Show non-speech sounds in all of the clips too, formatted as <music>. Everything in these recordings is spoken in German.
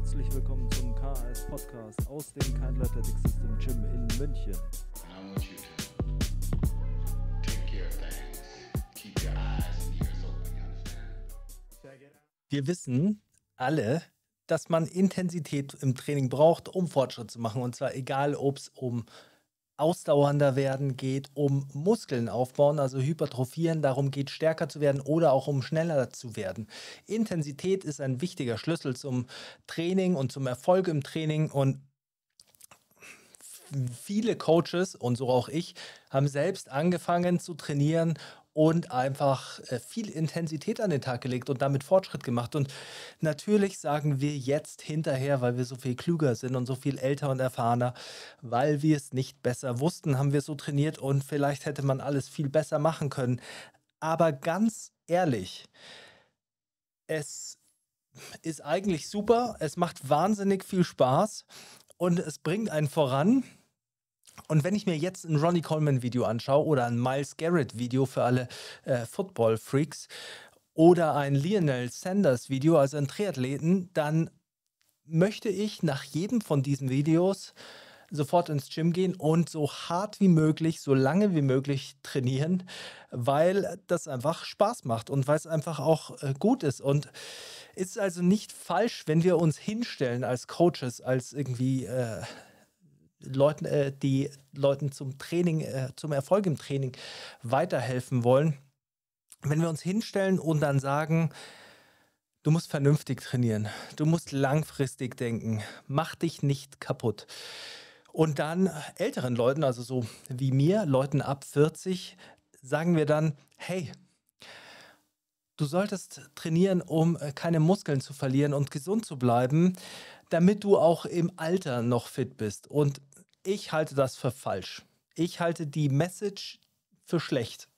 Herzlich willkommen zum KAS Podcast aus dem Kind Athletic System Gym in München. Wir wissen alle, dass man Intensität im Training braucht, um Fortschritt zu machen. Und zwar egal, ob es um ausdauernder werden geht um Muskeln aufbauen, also hypertrophieren, darum geht stärker zu werden oder auch um schneller zu werden. Intensität ist ein wichtiger Schlüssel zum Training und zum Erfolg im Training und viele Coaches und so auch ich haben selbst angefangen zu trainieren und einfach äh, viel Intensität an den Tag gelegt und damit Fortschritt gemacht. Und natürlich sagen wir jetzt hinterher, weil wir so viel klüger sind und so viel älter und erfahrener, weil wir es nicht besser wussten, haben wir so trainiert und vielleicht hätte man alles viel besser machen können. Aber ganz ehrlich, es ist eigentlich super, es macht wahnsinnig viel Spaß und es bringt einen voran. Und wenn ich mir jetzt ein Ronnie Coleman-Video anschaue oder ein Miles Garrett-Video für alle äh, Football-Freaks oder ein Lionel Sanders-Video, also ein Triathleten, dann möchte ich nach jedem von diesen Videos sofort ins Gym gehen und so hart wie möglich, so lange wie möglich trainieren, weil das einfach Spaß macht und weil es einfach auch äh, gut ist. Und es ist also nicht falsch, wenn wir uns hinstellen als Coaches, als irgendwie äh, Leuten, äh, die Leuten zum Training, äh, zum Erfolg im Training weiterhelfen wollen. Wenn wir uns hinstellen und dann sagen, du musst vernünftig trainieren, du musst langfristig denken, mach dich nicht kaputt. Und dann älteren Leuten, also so wie mir, Leuten ab 40, sagen wir dann, hey, du solltest trainieren, um äh, keine Muskeln zu verlieren und gesund zu bleiben, damit du auch im Alter noch fit bist. Und ich halte das für falsch. Ich halte die Message für schlecht.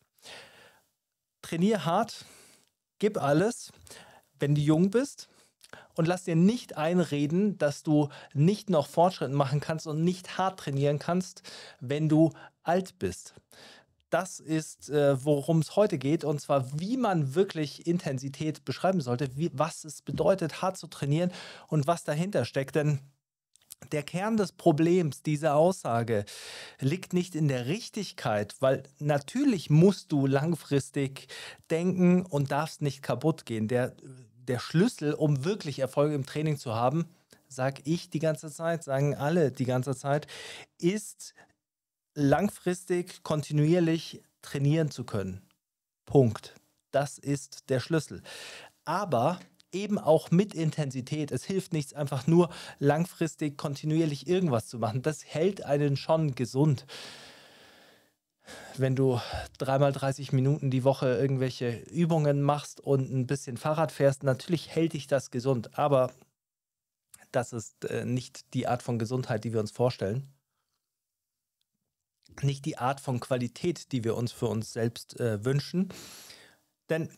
Trainier hart, gib alles, wenn du jung bist und lass dir nicht einreden, dass du nicht noch Fortschritte machen kannst und nicht hart trainieren kannst, wenn du alt bist. Das ist, äh, worum es heute geht, und zwar, wie man wirklich Intensität beschreiben sollte, wie, was es bedeutet, hart zu trainieren und was dahinter steckt. Denn der Kern des Problems dieser Aussage liegt nicht in der Richtigkeit, weil natürlich musst du langfristig denken und darfst nicht kaputt gehen. Der, der Schlüssel, um wirklich Erfolg im Training zu haben, sag ich die ganze Zeit, sagen alle die ganze Zeit, ist langfristig kontinuierlich trainieren zu können. Punkt. Das ist der Schlüssel. Aber eben auch mit Intensität. Es hilft nichts, einfach nur langfristig kontinuierlich irgendwas zu machen. Das hält einen schon gesund. Wenn du dreimal 30 Minuten die Woche irgendwelche Übungen machst und ein bisschen Fahrrad fährst, natürlich hält dich das gesund, aber das ist äh, nicht die Art von Gesundheit, die wir uns vorstellen. Nicht die Art von Qualität, die wir uns für uns selbst äh, wünschen. Denn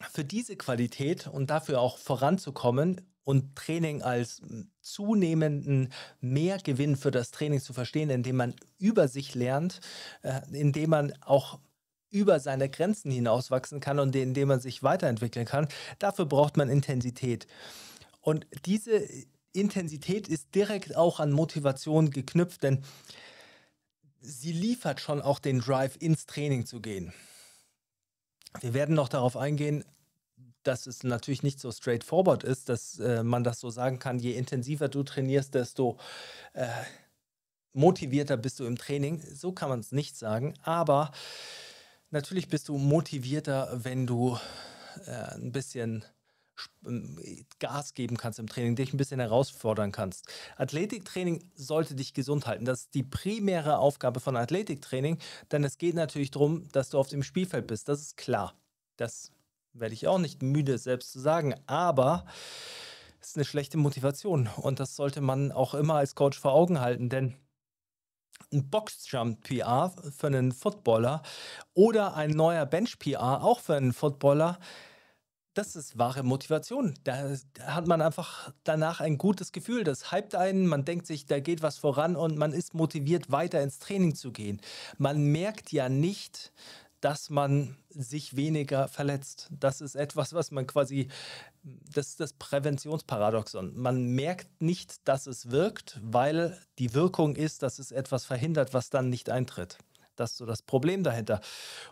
für diese Qualität und dafür auch voranzukommen und Training als zunehmenden Mehrgewinn für das Training zu verstehen, indem man über sich lernt, äh, indem man auch über seine Grenzen hinauswachsen kann und indem man sich weiterentwickeln kann. Dafür braucht man Intensität. Und diese Intensität ist direkt auch an Motivation geknüpft, denn sie liefert schon auch den Drive ins Training zu gehen. Wir werden noch darauf eingehen, dass es natürlich nicht so straightforward ist, dass äh, man das so sagen kann, je intensiver du trainierst, desto äh, motivierter bist du im Training. So kann man es nicht sagen, aber natürlich bist du motivierter, wenn du äh, ein bisschen ähm, Gas geben kannst im Training, dich ein bisschen herausfordern kannst. Athletiktraining sollte dich gesund halten. Das ist die primäre Aufgabe von Athletiktraining, denn es geht natürlich darum, dass du auf dem Spielfeld bist. Das ist klar. Das werde ich auch nicht müde, selbst zu sagen. Aber es ist eine schlechte Motivation und das sollte man auch immer als Coach vor Augen halten, denn ein Boxjump-PR für einen Footballer oder ein neuer Bench-PR auch für einen Footballer das ist wahre Motivation. Da, da, hat man einfach danach ein gutes Gefühl. Das hypt einen, man denkt sich, da geht was voran und man ist motiviert, weiter ins Training zu gehen. Man merkt ja nicht, dass man sich weniger verletzt. Das ist etwas, was man quasi, das ist das Präventionsparadoxon. Man merkt nicht, dass es wirkt, weil die Wirkung ist, dass es etwas verhindert, was dann nicht eintritt. Das ist so das Problem dahinter.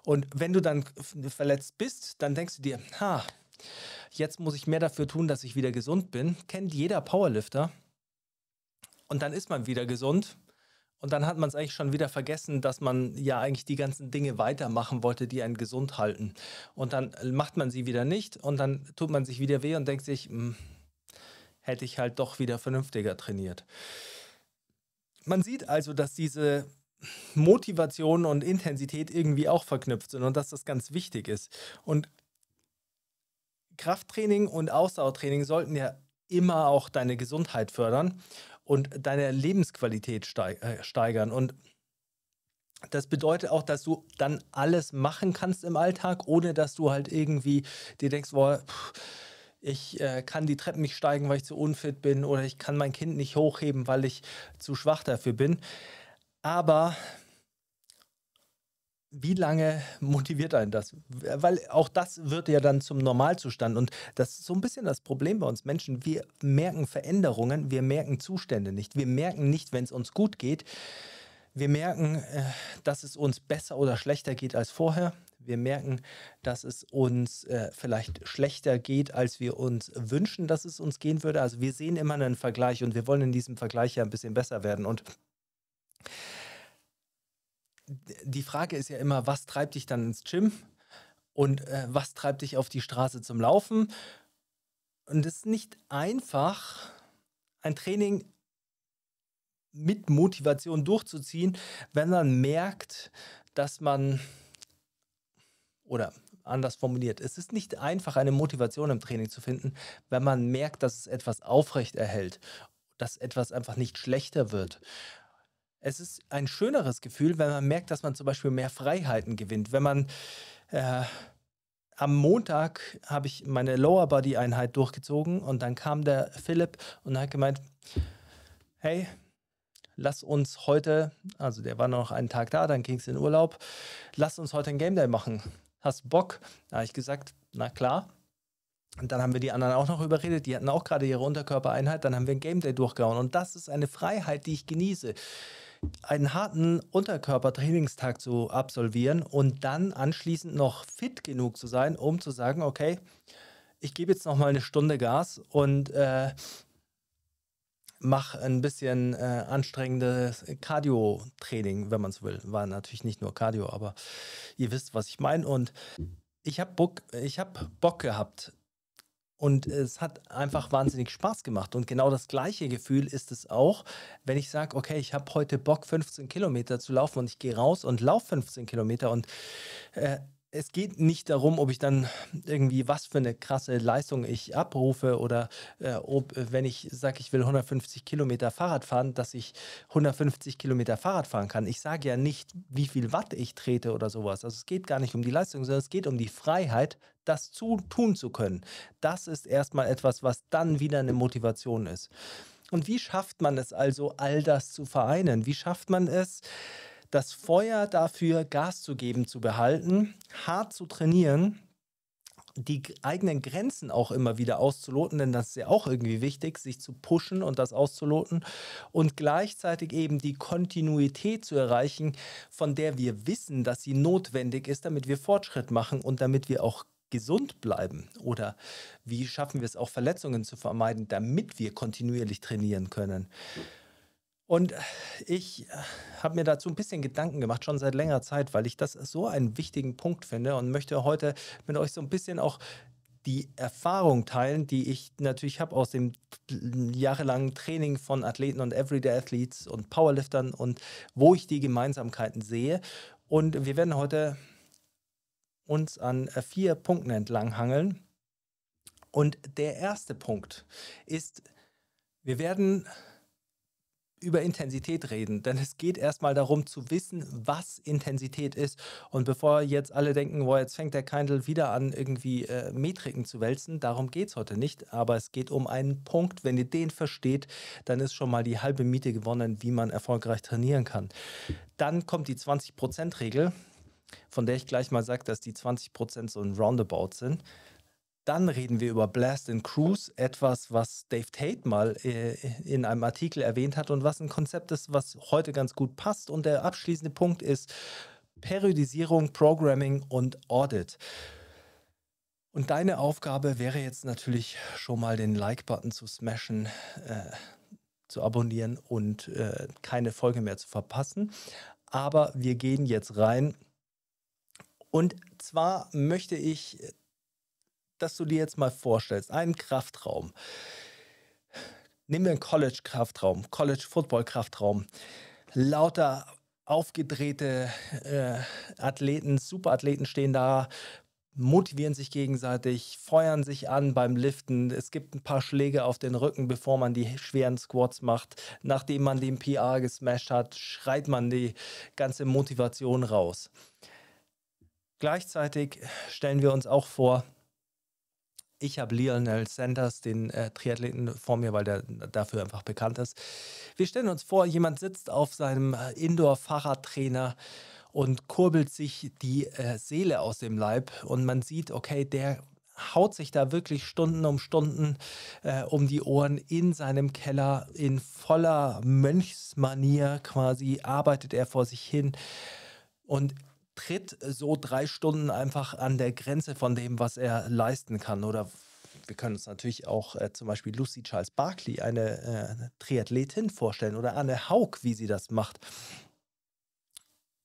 Und wenn du dann verletzt bist, dann denkst du dir, ha, Jetzt muss ich mehr dafür tun, dass ich wieder gesund bin. Kennt jeder Powerlifter. Und dann ist man wieder gesund. Und dann hat man es eigentlich schon wieder vergessen, dass man ja eigentlich die ganzen Dinge weitermachen wollte, die einen gesund halten. Und dann äh, macht man sie wieder nicht und dann tut man sich wieder weh und denkt sich, mh, hm, hätte ich halt doch wieder vernünftiger trainiert. Man sieht also, dass diese Motivation und Intensität irgendwie auch verknüpft sind und dass das ganz wichtig ist. Und Krafttraining und Ausdauertraining sollten ja immer auch deine Gesundheit fördern und deine Lebensqualität äh, steigern. Und das bedeutet auch, dass du dann alles machen kannst im Alltag, ohne dass du halt irgendwie dir denkst, boah, ich äh, kann die Treppen nicht steigen, weil ich zu unfit bin oder ich kann mein Kind nicht hochheben, weil ich zu schwach dafür bin. Aber wie lange motiviert einen das? Weil auch das wird ja dann zum Normalzustand. Und das ist so ein bisschen das Problem bei uns Menschen. Wir merken Veränderungen, wir merken Zustände nicht. Wir merken nicht, wenn es uns gut geht. Wir merken, äh, dass es uns besser oder schlechter geht als vorher. Wir merken, dass es uns äh, vielleicht schlechter geht, als wir uns wünschen, dass es uns gehen würde. Also wir sehen immer einen Vergleich und wir wollen in diesem Vergleich ja ein bisschen besser werden. Und die Frage ist ja immer, was treibt dich dann ins Gym und äh, was treibt dich auf die Straße zum Laufen? Und es ist nicht einfach, ein Training mit Motivation durchzuziehen, wenn man merkt, dass man oder anders formuliert, es ist nicht einfach, eine Motivation im Training zu finden, wenn man merkt, dass es etwas aufrecht erhält, dass etwas einfach nicht schlechter wird es ist ein schöneres Gefühl, wenn man merkt, dass man zum Beispiel mehr Freiheiten gewinnt. Wenn man äh, am Montag habe ich meine Lower Body Einheit durchgezogen und dann kam der Philipp und hat gemeint, hey, lass uns heute, also der war noch einen Tag da, dann ging es in Urlaub, lass uns heute ein Game Day machen. Hast Bock? Da habe ich gesagt, na klar. Und dann haben wir die anderen auch noch überredet, die hatten auch gerade ihre Unterkörpereinheit, dann haben wir ein Game Day durchgehauen. Und das ist eine Freiheit, die ich genieße einen harten Unterkörpertrainingstag zu absolvieren und dann anschließend noch fit genug zu sein, um zu sagen, okay, ich gebe jetzt noch mal eine Stunde Gas und äh, mache ein bisschen äh, anstrengendes Cardio-Training, wenn man es will. War natürlich nicht nur Cardio, aber ihr wisst, was ich meine. Und ich habe Bock, hab Bock gehabt, und es hat einfach wahnsinnig Spaß gemacht. Und genau das gleiche Gefühl ist es auch, wenn ich sage, okay, ich habe heute Bock, 15 Kilometer zu laufen und ich gehe raus und laufe 15 Kilometer. Und äh, es geht nicht darum, ob ich dann irgendwie was für eine krasse Leistung ich abrufe oder äh, ob, wenn ich sage, ich will 150 Kilometer Fahrrad fahren, dass ich 150 Kilometer Fahrrad fahren kann. Ich sage ja nicht, wie viel Watt ich trete oder sowas. Also es geht gar nicht um die Leistung, sondern es geht um die Freiheit, das zu tun zu können. Das ist erstmal etwas, was dann wieder eine Motivation ist. Und wie schafft man es also, all das zu vereinen? Wie schafft man es? das Feuer dafür, Gas zu geben, zu behalten, hart zu trainieren, die eigenen Grenzen auch immer wieder auszuloten, denn das ist ja auch irgendwie wichtig, sich zu pushen und das auszuloten und gleichzeitig eben die Kontinuität zu erreichen, von der wir wissen, dass sie notwendig ist, damit wir Fortschritt machen und damit wir auch gesund bleiben? Oder wie schaffen wir es auch, Verletzungen zu vermeiden, damit wir kontinuierlich trainieren können? Und ich äh, habe mir dazu ein bisschen Gedanken gemacht, schon seit längerer Zeit, weil ich das so einen wichtigen Punkt finde und möchte heute mit euch so ein bisschen auch die Erfahrung teilen, die ich natürlich habe aus dem jahrelangen Training von Athleten und Everyday Athletes und Powerliftern und wo ich die Gemeinsamkeiten sehe. Und wir werden heute uns an äh, vier Punkten entlanghangeln. Und der erste Punkt ist, wir werden über Intensität reden, denn es geht erstmal darum zu wissen, was Intensität ist. Und bevor jetzt alle denken, boah, jetzt fängt der Kindle wieder an, irgendwie äh, Metriken zu wälzen, darum geht es heute nicht. Aber es geht um einen Punkt. Wenn ihr den versteht, dann ist schon mal die halbe Miete gewonnen, wie man erfolgreich trainieren kann. Dann kommt die 20%-Regel, von der ich gleich mal sage, dass die 20% so ein Roundabout sind. Dann reden wir über Blast and Cruise, etwas, was Dave Tate mal äh, in einem Artikel erwähnt hat und was ein Konzept ist, was heute ganz gut passt. Und der abschließende Punkt ist Periodisierung, Programming und Audit. Und deine Aufgabe wäre jetzt natürlich schon mal den Like-Button zu smashen, äh, zu abonnieren und äh, keine Folge mehr zu verpassen. Aber wir gehen jetzt rein. Und zwar möchte ich dass du dir jetzt mal vorstellst, einen Kraftraum. Nehmen wir einen College-Kraftraum, College-Football-Kraftraum. Lauter aufgedrehte äh, Athleten, Superathleten stehen da, motivieren sich gegenseitig, feuern sich an beim Liften. Es gibt ein paar Schläge auf den Rücken, bevor man die schweren Squats macht. Nachdem man den PR gesmashed hat, schreit man die ganze Motivation raus. Gleichzeitig stellen wir uns auch vor, ich habe Lionel Sanders, den äh, Triathleten, vor mir, weil der dafür einfach bekannt ist. Wir stellen uns vor, jemand sitzt auf seinem äh, Indoor-Fahrradtrainer und kurbelt sich die äh, Seele aus dem Leib und man sieht, okay, der haut sich da wirklich Stunden um Stunden äh, um die Ohren in seinem Keller in voller Mönchsmanier quasi arbeitet er vor sich hin und tritt so drei Stunden einfach an der Grenze von dem, was er leisten kann. Oder wir können uns natürlich auch äh, zum Beispiel Lucy Charles Barkley, eine äh, Triathletin, vorstellen oder Anne Haug, wie sie das macht.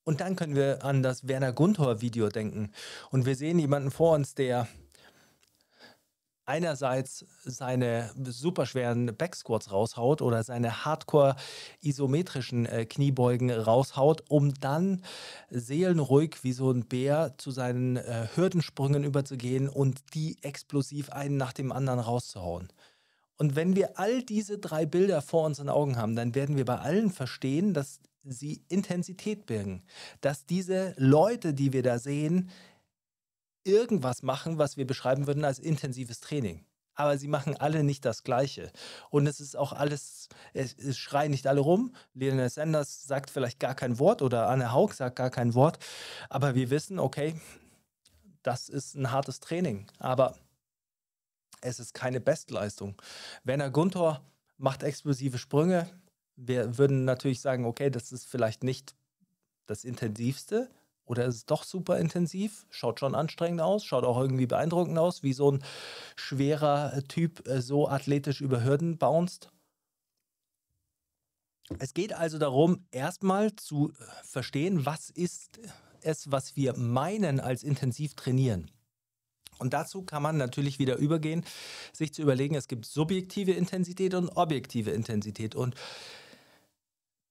Und dann können wir an das Werner Gundhor-Video denken. Und wir sehen jemanden vor uns, der einerseits seine superschweren Backsquats raushaut oder seine hardcore isometrischen äh, Kniebeugen raushaut, um dann seelenruhig wie so ein Bär zu seinen äh, Hürdensprüngen überzugehen und die explosiv einen nach dem anderen rauszuhauen. Und wenn wir all diese drei Bilder vor unseren Augen haben, dann werden wir bei allen verstehen, dass sie Intensität birgen, dass diese Leute, die wir da sehen, irgendwas machen, was wir beschreiben würden als intensives Training. Aber sie machen alle nicht das Gleiche. Und es ist auch alles, es, es schreien nicht alle rum. Lionel Sanders sagt vielleicht gar kein Wort oder Anne Haug sagt gar kein Wort. Aber wir wissen, okay, das ist ein hartes Training. Aber es ist keine Bestleistung. Werner Guntor macht explosive Sprünge. Wir würden natürlich sagen, okay, das ist vielleicht nicht das Intensivste, oder ist es doch super intensiv? Schaut schon anstrengend aus, schaut auch irgendwie beeindruckend aus, wie so ein schwerer Typ äh, so athletisch über Hürden bounced. Es geht also darum, erstmal zu äh, verstehen, was ist es, was wir meinen als intensiv trainieren. Und dazu kann man natürlich wieder übergehen, sich zu überlegen, es gibt subjektive Intensität und objektive Intensität. Und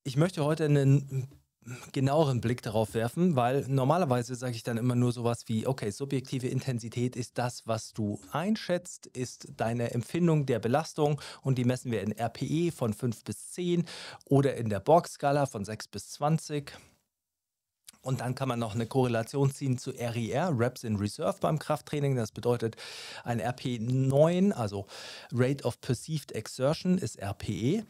ich möchte heute einen genaueren Blick darauf werfen, weil normalerweise sage ich dann immer nur sowas wie, okay, subjektive Intensität ist das, was du einschätzt, ist deine Empfindung der Belastung und die messen wir in RPE von 5 bis 10 oder in der Borg-Skala von 6 bis 20. Und dann kann man noch eine Korrelation ziehen zu RIR, e Reps in Reserve beim Krafttraining. Das bedeutet, ein RP9, also Rate of Perceived Exertion, ist RPE.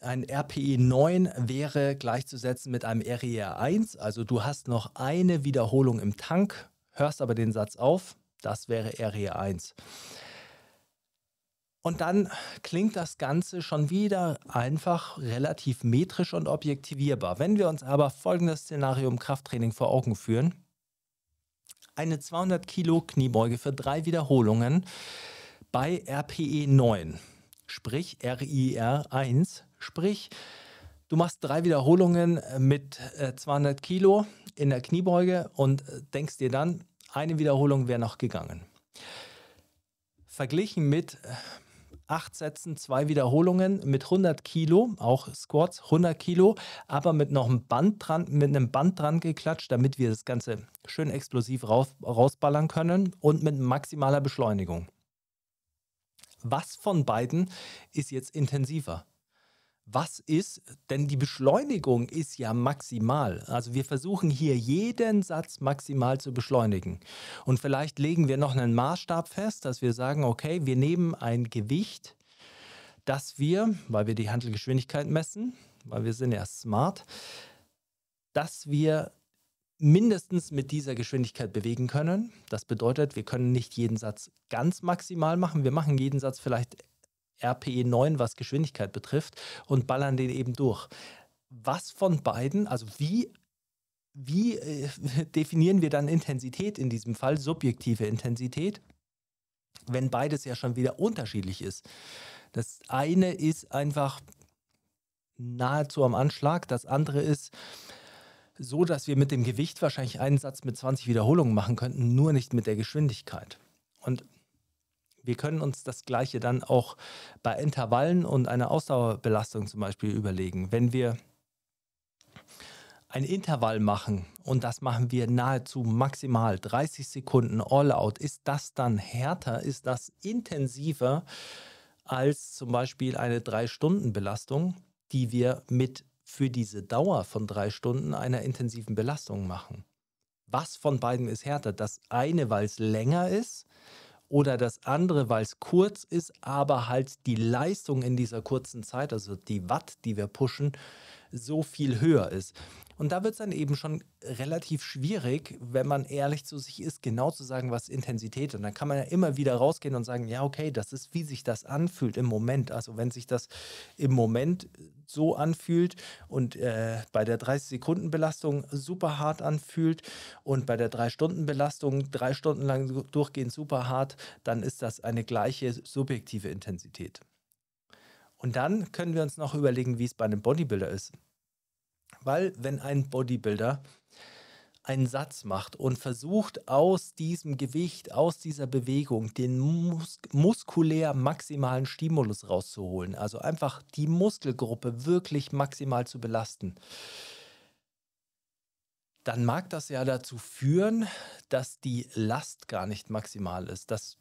Ein RPE 9 wäre gleichzusetzen mit einem RER 1, e also du hast noch eine Wiederholung im Tank, hörst aber den Satz auf, das wäre RER 1. E und dann klingt das Ganze schon wieder einfach relativ metrisch und objektivierbar. Wenn wir uns aber folgendes Szenario im Krafttraining vor Augen führen, eine 200 Kilo Kniebeuge für drei Wiederholungen bei RPE 9, sprich RIR 1, Sprich, du machst drei Wiederholungen äh, mit 200 äh, Kilo in der Kniebeuge und äh, denkst dir dann, eine Wiederholung wäre noch gegangen. Verglichen mit acht Sätzen, zwei Wiederholungen mit 100 Kilo, auch Squats, 100 Kilo, aber mit noch einem Band dran, mit einem Band dran geklatscht, damit wir das Ganze schön explosiv raus, rausballern können und mit maximaler Beschleunigung. Was von beiden ist jetzt intensiver? was ist, denn die Beschleunigung ist ja maximal. Also wir versuchen hier jeden Satz maximal zu beschleunigen. Und vielleicht legen wir noch einen Maßstab fest, dass wir sagen, okay, wir nehmen ein Gewicht, das wir, weil wir die Handelgeschwindigkeit messen, weil wir sind ja smart, dass wir mindestens mit dieser Geschwindigkeit bewegen können. Das bedeutet, wir können nicht jeden Satz ganz maximal machen. Wir machen jeden Satz vielleicht RPE 9, was Geschwindigkeit betrifft, und ballern den eben durch. Was von beiden, also wie, wie äh, <laughs> definieren wir dann Intensität in diesem Fall, subjektive Intensität, wenn beides ja schon wieder unterschiedlich ist? Das eine ist einfach nahezu am Anschlag, das andere ist so, dass wir mit dem Gewicht wahrscheinlich einen Satz mit 20 Wiederholungen machen könnten, nur nicht mit der Geschwindigkeit. Und wir können uns das Gleiche dann auch bei Intervallen und einer Ausdauerbelastung zum Beispiel überlegen. Wenn wir ein Intervall machen und das machen wir nahezu maximal 30 Sekunden All-out, ist das dann härter, ist das intensiver als zum Beispiel eine 3-Stunden-Belastung, die wir mit für diese Dauer von drei Stunden einer intensiven Belastung machen. Was von beiden ist härter? Das eine, weil es länger ist oder das andere, weil es kurz ist, aber halt die Leistung in dieser kurzen Zeit, also die Watt, die wir pushen, so viel höher ist. Und da wird es dann eben schon relativ schwierig, wenn man ehrlich zu sich ist, genau zu sagen, was Intensität. Und dann kann man ja immer wieder rausgehen und sagen, ja, okay, das ist, wie sich das anfühlt im Moment. Also wenn sich das im Moment so anfühlt und äh, bei der 30-Sekunden-Belastung super hart anfühlt und bei der 3-Stunden-Belastung drei Stunden lang durchgehend super hart, dann ist das eine gleiche subjektive Intensität. Und dann können wir uns noch überlegen, wie es bei einem Bodybuilder ist. Weil wenn ein Bodybuilder einen Satz macht und versucht aus diesem Gewicht, aus dieser Bewegung den mus muskulär maximalen Stimulus rauszuholen, also einfach die Muskelgruppe wirklich maximal zu belasten, dann mag das ja dazu führen, dass die Last gar nicht maximal ist, dass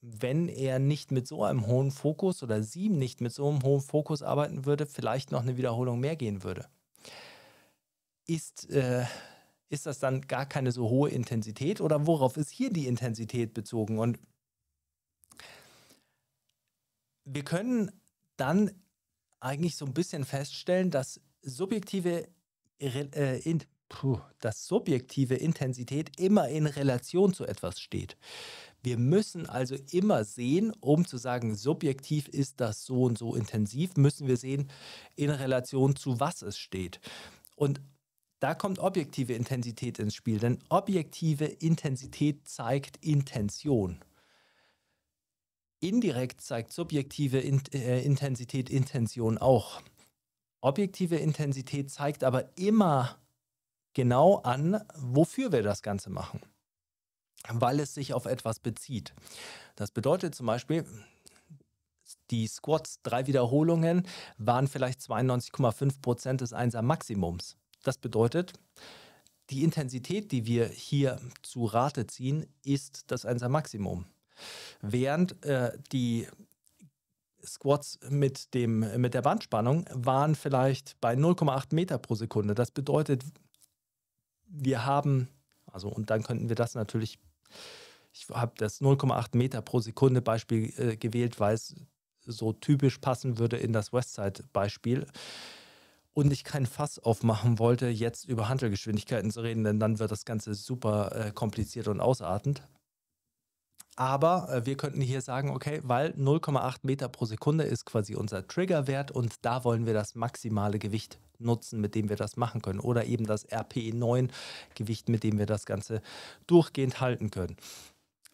wenn er nicht mit so einem hohen Fokus oder sie nicht mit so einem hohen Fokus arbeiten würde, vielleicht noch eine Wiederholung mehr gehen würde ist, äh, ist das dann gar keine so hohe Intensität oder worauf ist hier die Intensität bezogen? Und wir können dann eigentlich so ein bisschen feststellen, dass subjektive äh, in, puh, dass subjektive Intensität immer in Relation zu etwas steht. Wir müssen also immer sehen, um zu sagen, subjektiv ist das so und so intensiv, müssen wir sehen, in Relation zu was es steht. Und da kommt objektive Intensität ins Spiel, denn objektive Intensität zeigt Intention. Indirekt zeigt subjektive äh, Intensität Intention auch. Objektive Intensität zeigt aber immer genau an, wofür wir das Ganze machen, weil es sich auf etwas bezieht. Das bedeutet zum Beispiel, die Squats, drei Wiederholungen, waren vielleicht 92,5 Prozent des Einser Maximums. Das bedeutet, die Intensität, die wir hier zu Rate ziehen, ist das einser Maximum. Während äh, die Squats mit, dem, mit der Bandspannung waren vielleicht bei 0,8 Meter pro Sekunde. Das bedeutet, wir haben, also und dann könnten wir das natürlich, ich habe das 0,8 Meter pro Sekunde Beispiel äh, gewählt, weil es so typisch passen würde in das Westside-Beispiel und ich kein Fass aufmachen wollte, jetzt über Handelgeschwindigkeiten zu reden, denn dann wird das Ganze super äh, kompliziert und ausartend. Aber äh, wir könnten hier sagen, okay, weil 0,8 Meter pro Sekunde ist quasi unser Triggerwert und da wollen wir das maximale Gewicht nutzen, mit dem wir das machen können. Oder eben das RPE9-Gewicht, mit dem wir das Ganze durchgehend halten können.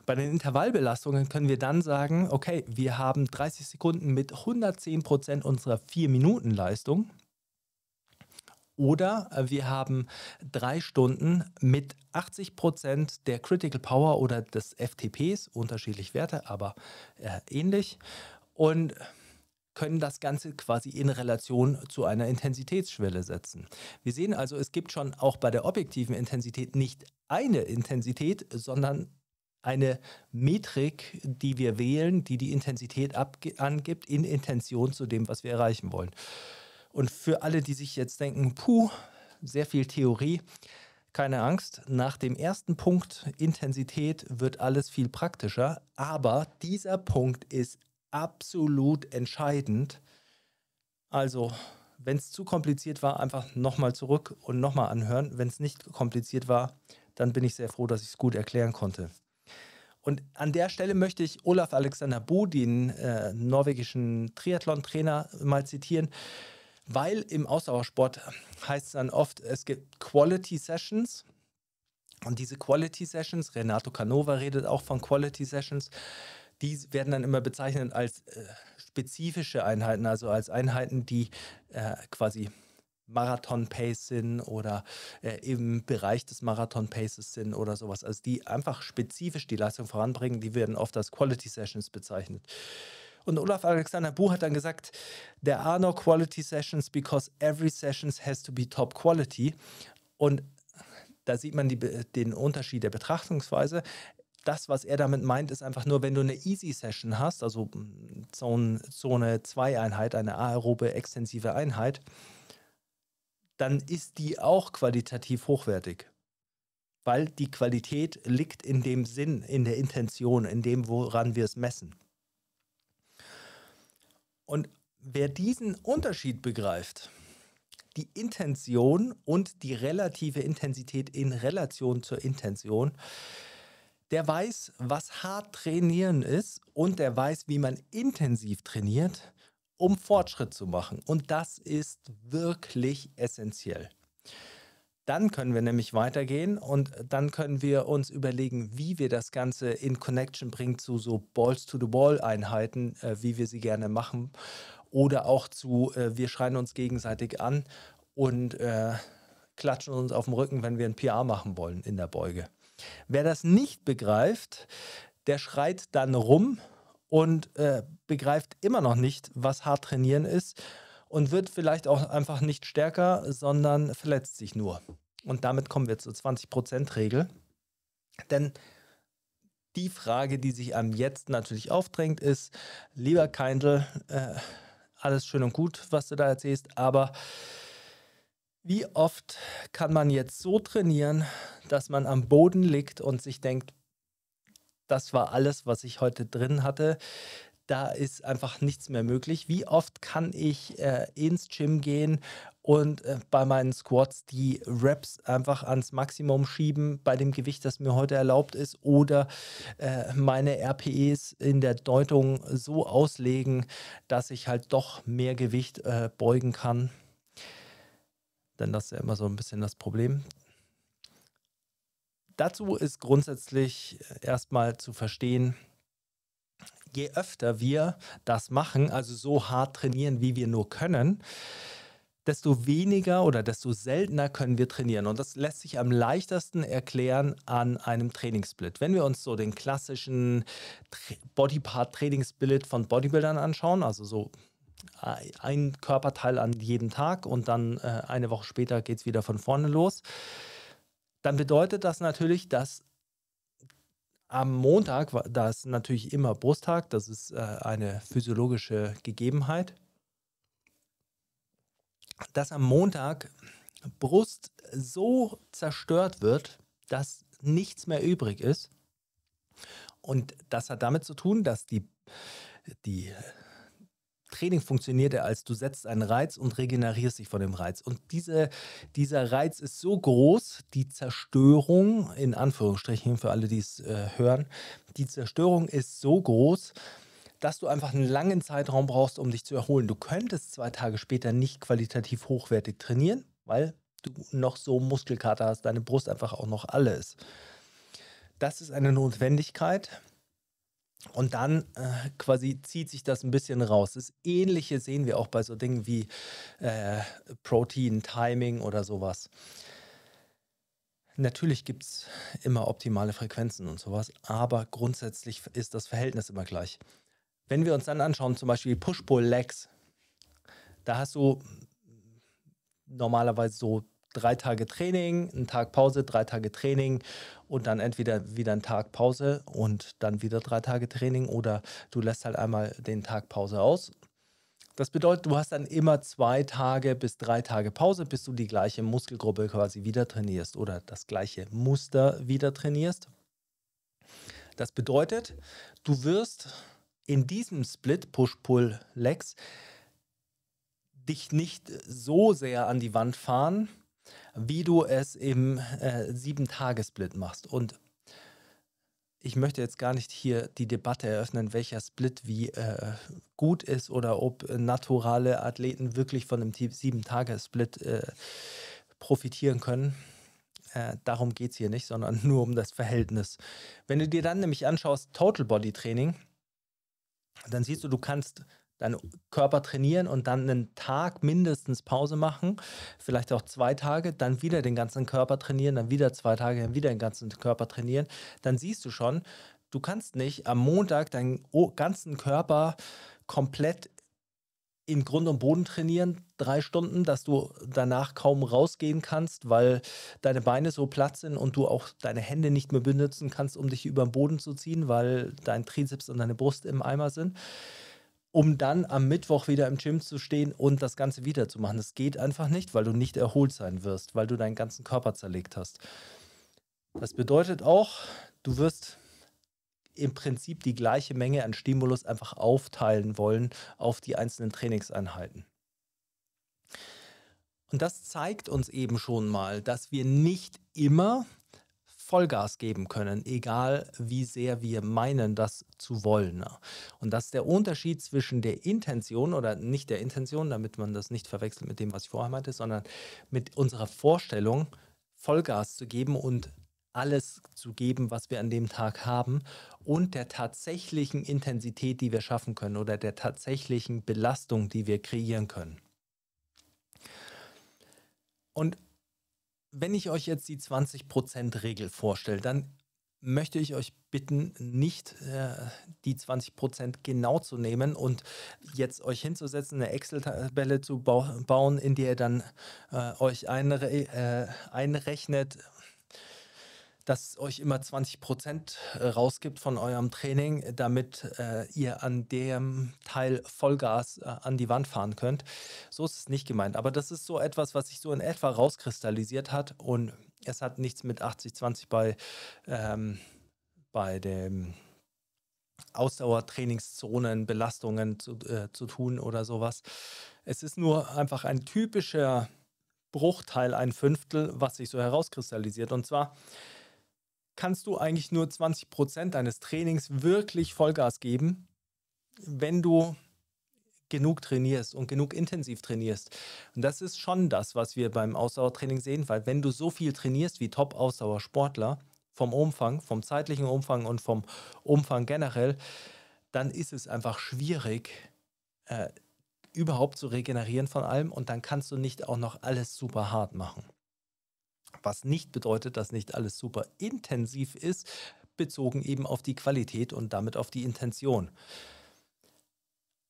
Bei den Intervallbelastungen können wir dann sagen, okay, wir haben 30 Sekunden mit 110% Prozent unserer 4-Minuten-Leistung. Oder äh, wir haben drei Stunden mit 80 Prozent der Critical Power oder des FTPs, unterschiedlich Werte, aber äh, ähnlich. Und können das Ganze quasi in Relation zu einer Intensitätsschwelle setzen. Wir sehen also, es gibt schon auch bei der objektiven Intensität nicht eine Intensität, sondern eine Metrik, die wir wählen, die die Intensität angibt in Intention zu dem, was wir erreichen wollen. Und für alle, die sich jetzt denken, puh, sehr viel Theorie, keine Angst, nach dem ersten Punkt Intensität wird alles viel praktischer, aber dieser Punkt ist absolut entscheidend. Also, wenn es zu kompliziert war, einfach nochmal zurück und nochmal anhören. Wenn es nicht kompliziert war, dann bin ich sehr froh, dass ich es gut erklären konnte. Und an der Stelle möchte ich Olaf Alexander Bu, den äh, norwegischen Triathlon-Trainer, mal zitieren weil im Ausdauersport heißt es dann oft, es gibt Quality Sessions. Und diese Quality Sessions, Renato Canova redet auch von Quality Sessions, die werden dann immer bezeichnet als äh, spezifische Einheiten, also als Einheiten, die äh, quasi Marathon-Pace sind oder äh, im Bereich des Marathon-Paces sind oder sowas. Also die einfach spezifisch die Leistung voranbringen, die werden oft als Quality Sessions bezeichnet. Und Olaf Alexander Buch hat dann gesagt, there are no quality sessions because every session has to be top quality. Und da sieht man die, den Unterschied der Betrachtungsweise. Das, was er damit meint, ist einfach nur, wenn du eine Easy Session hast, also hm, Zone 2 einheit eine aerobe extensive Einheit, dann ist die auch qualitativ hochwertig weil die Qualität liegt in dem Sinn, in der Intention, in dem, woran wir es messen. Und wer diesen Unterschied begreift, die Intention und die relative Intensität in Relation zur Intention, der weiß, was hart trainieren ist und der weiß, wie man intensiv trainiert, um Fortschritt zu machen. Und das ist wirklich essentiell. Dann können wir nämlich weitergehen und dann können wir uns überlegen, wie wir das Ganze in Connection bringen zu so Balls-to-the-Ball-Einheiten, äh, wie wir sie gerne machen. Oder auch zu, äh, wir schreien uns gegenseitig an und äh, klatschen uns auf den Rücken, wenn wir ein PR machen wollen in der Beuge. Wer das nicht begreift, der schreit dann rum und äh, begreift immer noch nicht, was hart trainieren ist und wird vielleicht auch einfach nicht stärker, sondern verletzt sich nur. Und damit kommen wir zur 20%-Regel. Denn die Frage, die sich einem jetzt natürlich aufdrängt, ist, lieber Keindl, äh, alles schön und gut, was du da erzählst, aber wie oft kann man jetzt so trainieren, dass man am Boden liegt und sich denkt, das war alles, was ich heute drin hatte da ist einfach nichts mehr möglich. Wie oft kann ich äh, ins Gym gehen und äh, bei meinen Squats die Reps einfach ans Maximum schieben bei dem Gewicht, das mir heute erlaubt ist, oder äh, meine RPEs in der Deutung so auslegen, dass ich halt doch mehr Gewicht äh, beugen kann. Denn das ist ja immer so ein bisschen das Problem. Dazu ist grundsätzlich äh, erstmal zu verstehen, je öfter wir das machen, also so hart trainieren, wie wir nur können, desto weniger oder desto seltener können wir trainieren. Und das lässt sich am leichtesten erklären an einem Trainingssplit. Wenn wir uns so den klassischen Bodypart-Trainingssplit von Bodybuildern anschauen, also so ein Körperteil an jeden Tag und dann äh, eine Woche später geht es wieder von vorne los, dann bedeutet das natürlich, dass am Montag da das natürlich immer Brusttag. Das ist äh, eine physiologische Gegebenheit. Dass am Montag Brust so zerstört wird, dass nichts mehr übrig ist. Und das hat damit zu tun, dass die, die Training funktioniert er als du setzt einen Reiz und regenerierst dich von dem Reiz. Und diese, dieser Reiz ist so groß, die Zerstörung, in Anführungsstrichen für alle, die es äh, hören, die Zerstörung ist so groß, dass du einfach einen langen Zeitraum brauchst, um dich zu erholen. Du könntest zwei Tage später nicht qualitativ hochwertig trainieren, weil du noch so Muskelkater hast, deine Brust einfach auch noch alles. Das ist eine Notwendigkeit, und dann äh, quasi zieht sich das ein bisschen raus. Das Ähnliche sehen wir auch bei so Dingen wie äh, Protein, Timing oder sowas. Natürlich gibt es immer optimale Frequenzen und sowas, aber grundsätzlich ist das Verhältnis immer gleich. Wenn wir uns dann anschauen, zum Beispiel Push-Pull-Legs, da hast du normalerweise so drei Tage Training, einen Tag Pause, drei Tage Training und dann entweder wieder einen Tag Pause und dann wieder drei Tage Training oder du lässt halt einmal den Tag Pause aus. Das bedeutet, du hast dann immer zwei Tage bis drei Tage Pause, bis du die gleiche Muskelgruppe quasi wieder trainierst oder das gleiche Muster wieder trainierst. Das bedeutet, du wirst in diesem Split Push-Pull-Legs dich nicht so sehr an die Wand fahren, wie du es im äh, Sieben-Tage-Split machst. Und ich möchte jetzt gar nicht hier die Debatte eröffnen, welcher Split wie äh, gut ist oder ob naturale Athleten wirklich von einem Sieben-Tage-Split äh, profitieren können. Äh, darum geht es hier nicht, sondern <laughs> nur um das Verhältnis. Wenn du dir dann nämlich anschaust, Total Body Training, dann siehst du, du kannst deinen Körper trainieren und dann einen Tag mindestens Pause machen, vielleicht auch zwei Tage, dann wieder den ganzen Körper trainieren, dann wieder zwei Tage, dann wieder den ganzen Körper trainieren, dann siehst du schon, du kannst nicht am Montag deinen ganzen Körper komplett in Grund und Boden trainieren, drei Stunden, dass du danach kaum rausgehen kannst, weil deine Beine so platt sind und du auch deine Hände nicht mehr benutzen kannst, um dich über den Boden zu ziehen, weil dein Trizeps und deine Brust im Eimer sind um dann am Mittwoch wieder im Gym zu stehen und das Ganze wieder zu machen. Das geht einfach nicht, weil du nicht erholt sein wirst, weil du deinen ganzen Körper zerlegt hast. Das bedeutet auch, du wirst im Prinzip die gleiche Menge an Stimulus einfach aufteilen wollen auf die einzelnen Trainingseinheiten. Und das zeigt uns eben schon mal, dass wir nicht immer Vollgas geben können, egal wie sehr wir meinen, das zu wollen. Ne? Und das ist der Unterschied zwischen der Intention oder nicht der Intention, damit man das nicht verwechselt mit dem, was ich vorher meinte, sondern mit unserer Vorstellung, Vollgas zu geben und alles zu geben, was wir an dem Tag haben und der tatsächlichen Intensität, die wir schaffen können oder der tatsächlichen Belastung, die wir kreieren können. Und wenn ich euch jetzt die 20%-Regel vorstelle, dann möchte ich euch bitten, nicht äh, die 20% genau zu nehmen und jetzt euch hinzusetzen, eine Excel-Tabelle zu bauen, in die ihr dann äh, euch einre äh, einrechnet, das euch immer 20 Prozent äh, rausgibt von eurem Training, äh, damit äh, ihr an dem Teil Vollgas äh, an die Wand fahren könnt. So ist es nicht gemeint. Aber das ist so etwas, was sich so in etwa rauskristallisiert hat. Und es hat nichts mit 80-20 bei, ähm, bei dem Ausdauertrainingszonen, Belastungen zu, äh, zu tun oder sowas. Es ist nur einfach ein typischer Bruchteil, ein Fünftel, was sich so herauskristallisiert. Und zwar kannst du eigentlich nur 20% deines Trainings wirklich Vollgas geben, wenn du genug trainierst und genug intensiv trainierst. Und das ist schon das, was wir beim Ausdauertraining sehen, weil wenn du so viel trainierst wie Top-Ausdauersportler, vom Umfang, vom zeitlichen Umfang und vom Umfang generell, dann ist es einfach schwierig, äh, überhaupt zu regenerieren von allem und dann kannst du nicht auch noch alles super hart machen. Was nicht bedeutet, dass nicht alles super intensiv ist, bezogen eben auf die Qualität und damit auf die Intention.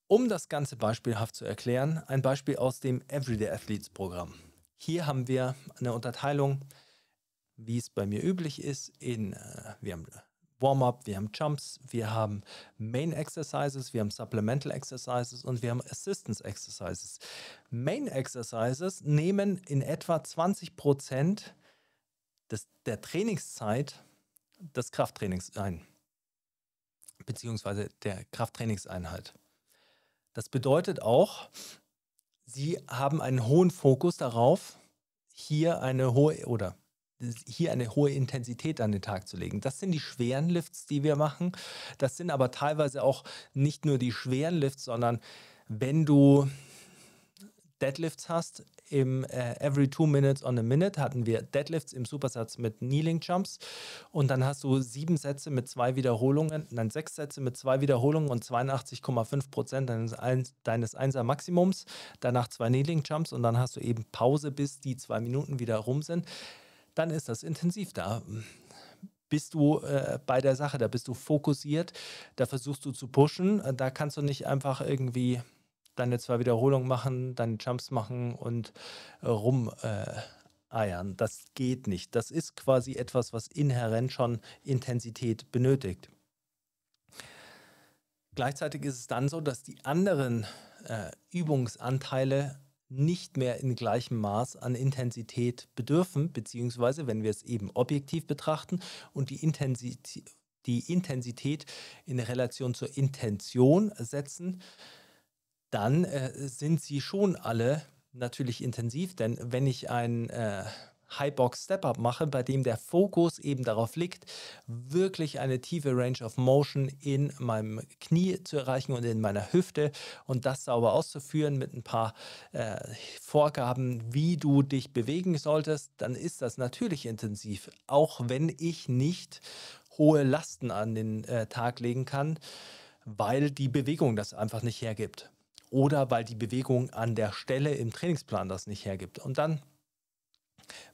Um das Ganze beispielhaft zu erklären, ein Beispiel aus dem Everyday Athletes Programm. Hier haben wir eine Unterteilung, wie es bei mir üblich ist, in, äh, wir haben äh, Warm-up, wir haben Jumps, wir haben Main Exercises, wir haben Supplemental Exercises und wir haben Assistance Exercises. Main Exercises nehmen in etwa 20 Prozent des, der Trainingszeit des Krafttrainings ein, beziehungsweise der Krafttrainingseinheit. Das bedeutet auch, Sie haben einen hohen Fokus darauf, hier eine hohe oder hier eine hohe Intensität an den Tag zu legen. Das sind die schweren Lifts, die wir machen. Das sind aber teilweise auch nicht nur die schweren Lifts, sondern wenn du Deadlifts hast. Im äh, Every Two Minutes on a Minute hatten wir Deadlifts im Supersatz mit Kneeling Jumps. Und dann hast du sieben Sätze mit zwei Wiederholungen, nein, sechs Sätze mit zwei Wiederholungen und 82,5 Prozent deines, deines Einser Maximums. Danach zwei Kneeling Jumps und dann hast du eben Pause, bis die zwei Minuten wieder rum sind. Dann ist das intensiv da bist du äh, bei der Sache, da bist du fokussiert, da versuchst du zu pushen, da kannst du nicht einfach irgendwie deine zwei Wiederholungen machen, deine Jumps machen und äh, rum. Äh, eiern. Das geht nicht. Das ist quasi etwas, was inhärent schon Intensität benötigt. Gleichzeitig ist es dann so, dass die anderen äh, Übungsanteile nicht mehr in gleichem Maß an Intensität bedürfen, beziehungsweise wenn wir es eben objektiv betrachten und die Intensität, die Intensität in Relation zur Intention setzen, dann äh, sind sie schon alle natürlich intensiv, denn wenn ich ein äh, Highbox Step-Up mache, bei dem der Fokus eben darauf liegt, wirklich eine tiefe Range of Motion in meinem Knie zu erreichen und in meiner Hüfte und das sauber auszuführen mit ein paar äh, Vorgaben, wie du dich bewegen solltest, dann ist das natürlich intensiv, auch wenn ich nicht hohe Lasten an den äh, Tag legen kann, weil die Bewegung das einfach nicht hergibt oder weil die Bewegung an der Stelle im Trainingsplan das nicht hergibt. Und dann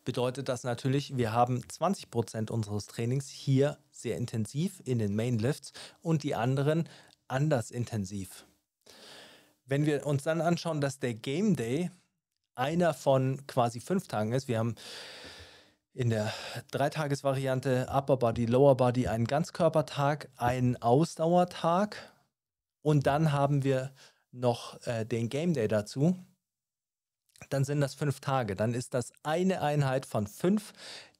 bedeutet das natürlich, wir haben 20% Prozent unseres Trainings hier sehr intensiv in den Main Lifts und die anderen anders intensiv. Wenn wir uns dann anschauen, dass der Game Day einer von quasi fünf Tagen ist, wir haben in der Dreitagesvariante Upper Body, Lower Body einen Ganzkörpertag, einen Ausdauertag und dann haben wir noch äh, den Game Day dazu, dann sind das fünf Tage. Dann ist das eine Einheit von fünf,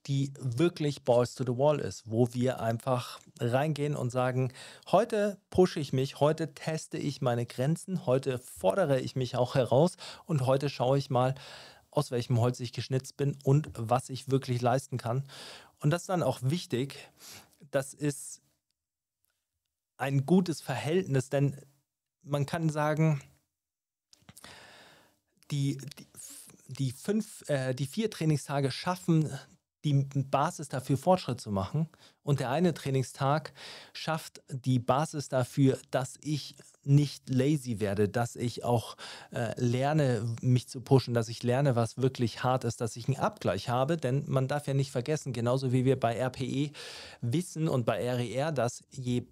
die wirklich Balls to the Wall ist, wo wir einfach reingehen und sagen, heute pushe ich mich, heute teste ich meine Grenzen, heute fordere ich mich auch heraus und heute schaue ich mal, aus welchem Holz ich geschnitzt bin und was ich wirklich leisten kann. Und das ist dann auch wichtig, das ist ein gutes Verhältnis, denn man kann sagen, die, die, die fünf, äh, die vier Trainingstage schaffen die Basis dafür, Fortschritt zu machen. Und der eine Trainingstag schafft die Basis dafür, dass ich nicht lazy werde, dass ich auch äh, lerne, mich zu pushen, dass ich lerne, was wirklich hart ist, dass ich einen Abgleich habe. Denn man darf ja nicht vergessen, genauso wie wir bei RPE wissen und bei RER, e dass je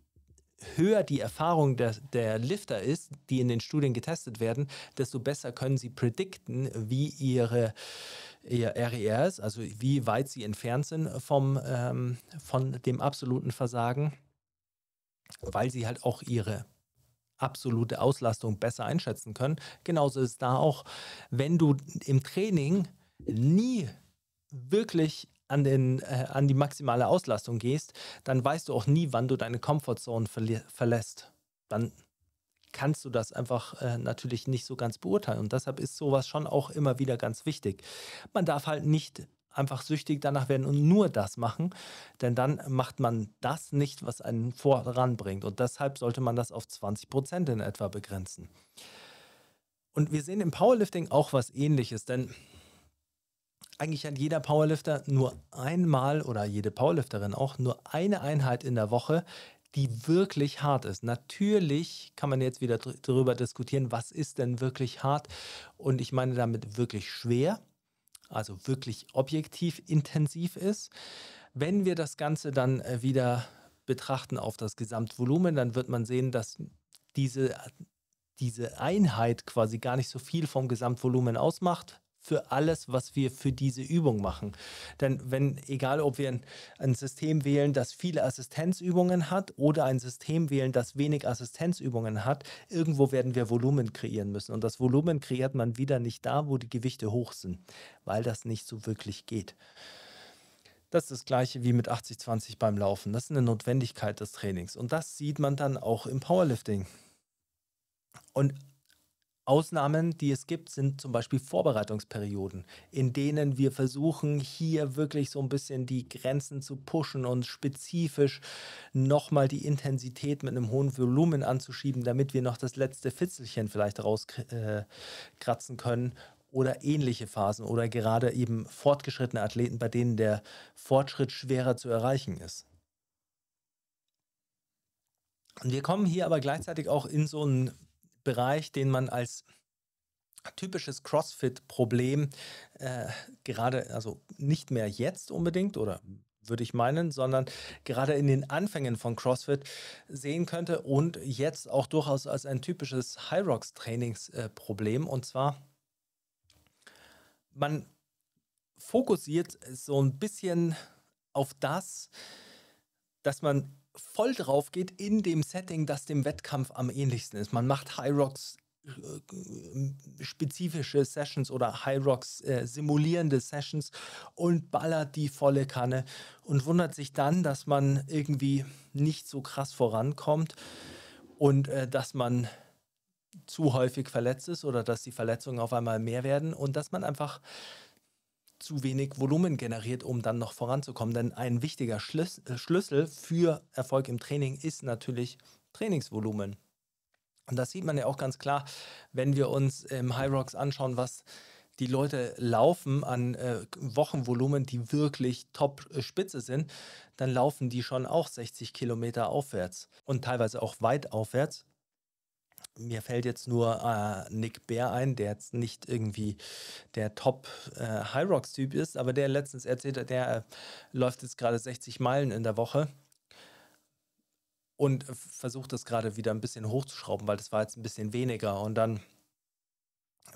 höher die Erfahrung der, der Lifter ist, die in den Studien getestet werden, desto besser können sie predikten, wie ihre ihr RERs, also wie weit sie entfernt sind vom, ähm, von dem absoluten Versagen, weil sie halt auch ihre absolute Auslastung besser einschätzen können. Genauso ist da auch, wenn du im Training nie wirklich an, den, äh, an die maximale Auslastung gehst, dann weißt du auch nie, wann du deine Comfortzone verlässt. Dann kannst du das einfach äh, natürlich nicht so ganz beurteilen. Und deshalb ist sowas schon auch immer wieder ganz wichtig. Man darf halt nicht einfach süchtig danach werden und nur das machen, denn dann macht man das nicht, was einen voranbringt. Und deshalb sollte man das auf 20 Prozent in etwa begrenzen. Und wir sehen im Powerlifting auch was ähnliches, denn eigentlich hat jeder Powerlifter nur einmal oder jede Powerlifterin auch nur eine Einheit in der Woche, die wirklich hart ist. Natürlich kann man jetzt wieder darüber diskutieren, was ist denn wirklich hart? Und ich meine damit wirklich schwer, also wirklich objektiv intensiv ist. Wenn wir das Ganze dann äh, wieder betrachten auf das Gesamtvolumen, dann wird man sehen, dass diese, diese Einheit quasi gar nicht so viel vom Gesamtvolumen ausmacht für alles, was wir für diese Übung machen. Denn wenn, egal ob wir ein, ein, System wählen, das viele Assistenzübungen hat oder ein System wählen, das wenig Assistenzübungen hat, irgendwo werden wir Volumen kreieren müssen. Und das Volumen kreiert man wieder nicht da, wo die Gewichte hoch sind, weil das nicht so wirklich geht. Das ist das gleiche wie mit 80-20 beim Laufen. Das ist eine Notwendigkeit des Trainings. Und das sieht man dann auch im Powerlifting. Und Ausnahmen, die es gibt, sind zum Beispiel Vorbereitungsperioden, in denen wir versuchen, hier wirklich so ein bisschen die Grenzen zu pushen und spezifisch nochmal die Intensität mit einem hohen Volumen anzuschieben, damit wir noch das letzte Fitzelchen vielleicht rauskratzen äh, können oder ähnliche Phasen oder gerade eben fortgeschrittene Athleten, bei denen der Fortschritt schwerer zu erreichen ist. Und wir kommen hier aber gleichzeitig auch in so einen Bereich, den man als typisches CrossFit-Problem äh, gerade, also nicht mehr jetzt unbedingt oder würde ich meinen, sondern gerade in den Anfängen von CrossFit sehen könnte und jetzt auch durchaus als ein typisches High Rocks Trainingsproblem. Äh, und zwar, man fokussiert so ein bisschen auf das, dass man voll drauf geht in dem Setting, das dem Wettkampf am ähnlichsten ist. Man macht High Rocks äh, äh, spezifische Sessions oder High Rocks äh, simulierende Sessions und ballert die volle Kanne und wundert sich dann, dass man irgendwie nicht so krass vorankommt und äh, dass man zu häufig verletzt ist oder dass die Verletzungen auf einmal mehr werden und dass man einfach zu wenig Volumen generiert, um dann noch voranzukommen. Denn ein wichtiger äh, Schlüssel für Erfolg im Training ist natürlich Trainingsvolumen. Und das sieht man ja auch ganz klar, wenn wir uns im High Rocks anschauen, was die Leute laufen an äh, Wochenvolumen, die wirklich top-spitze äh, sind, dann laufen die schon auch 60 Kilometer aufwärts und teilweise auch weit aufwärts mir fällt jetzt nur äh, Nick Bär ein, der jetzt nicht irgendwie der Top äh, High Rocks Typ ist, aber der letztens erzählt hat, der äh, läuft jetzt gerade 60 Meilen in der Woche und versucht das gerade wieder ein bisschen hochzuschrauben, weil das war jetzt ein bisschen weniger und dann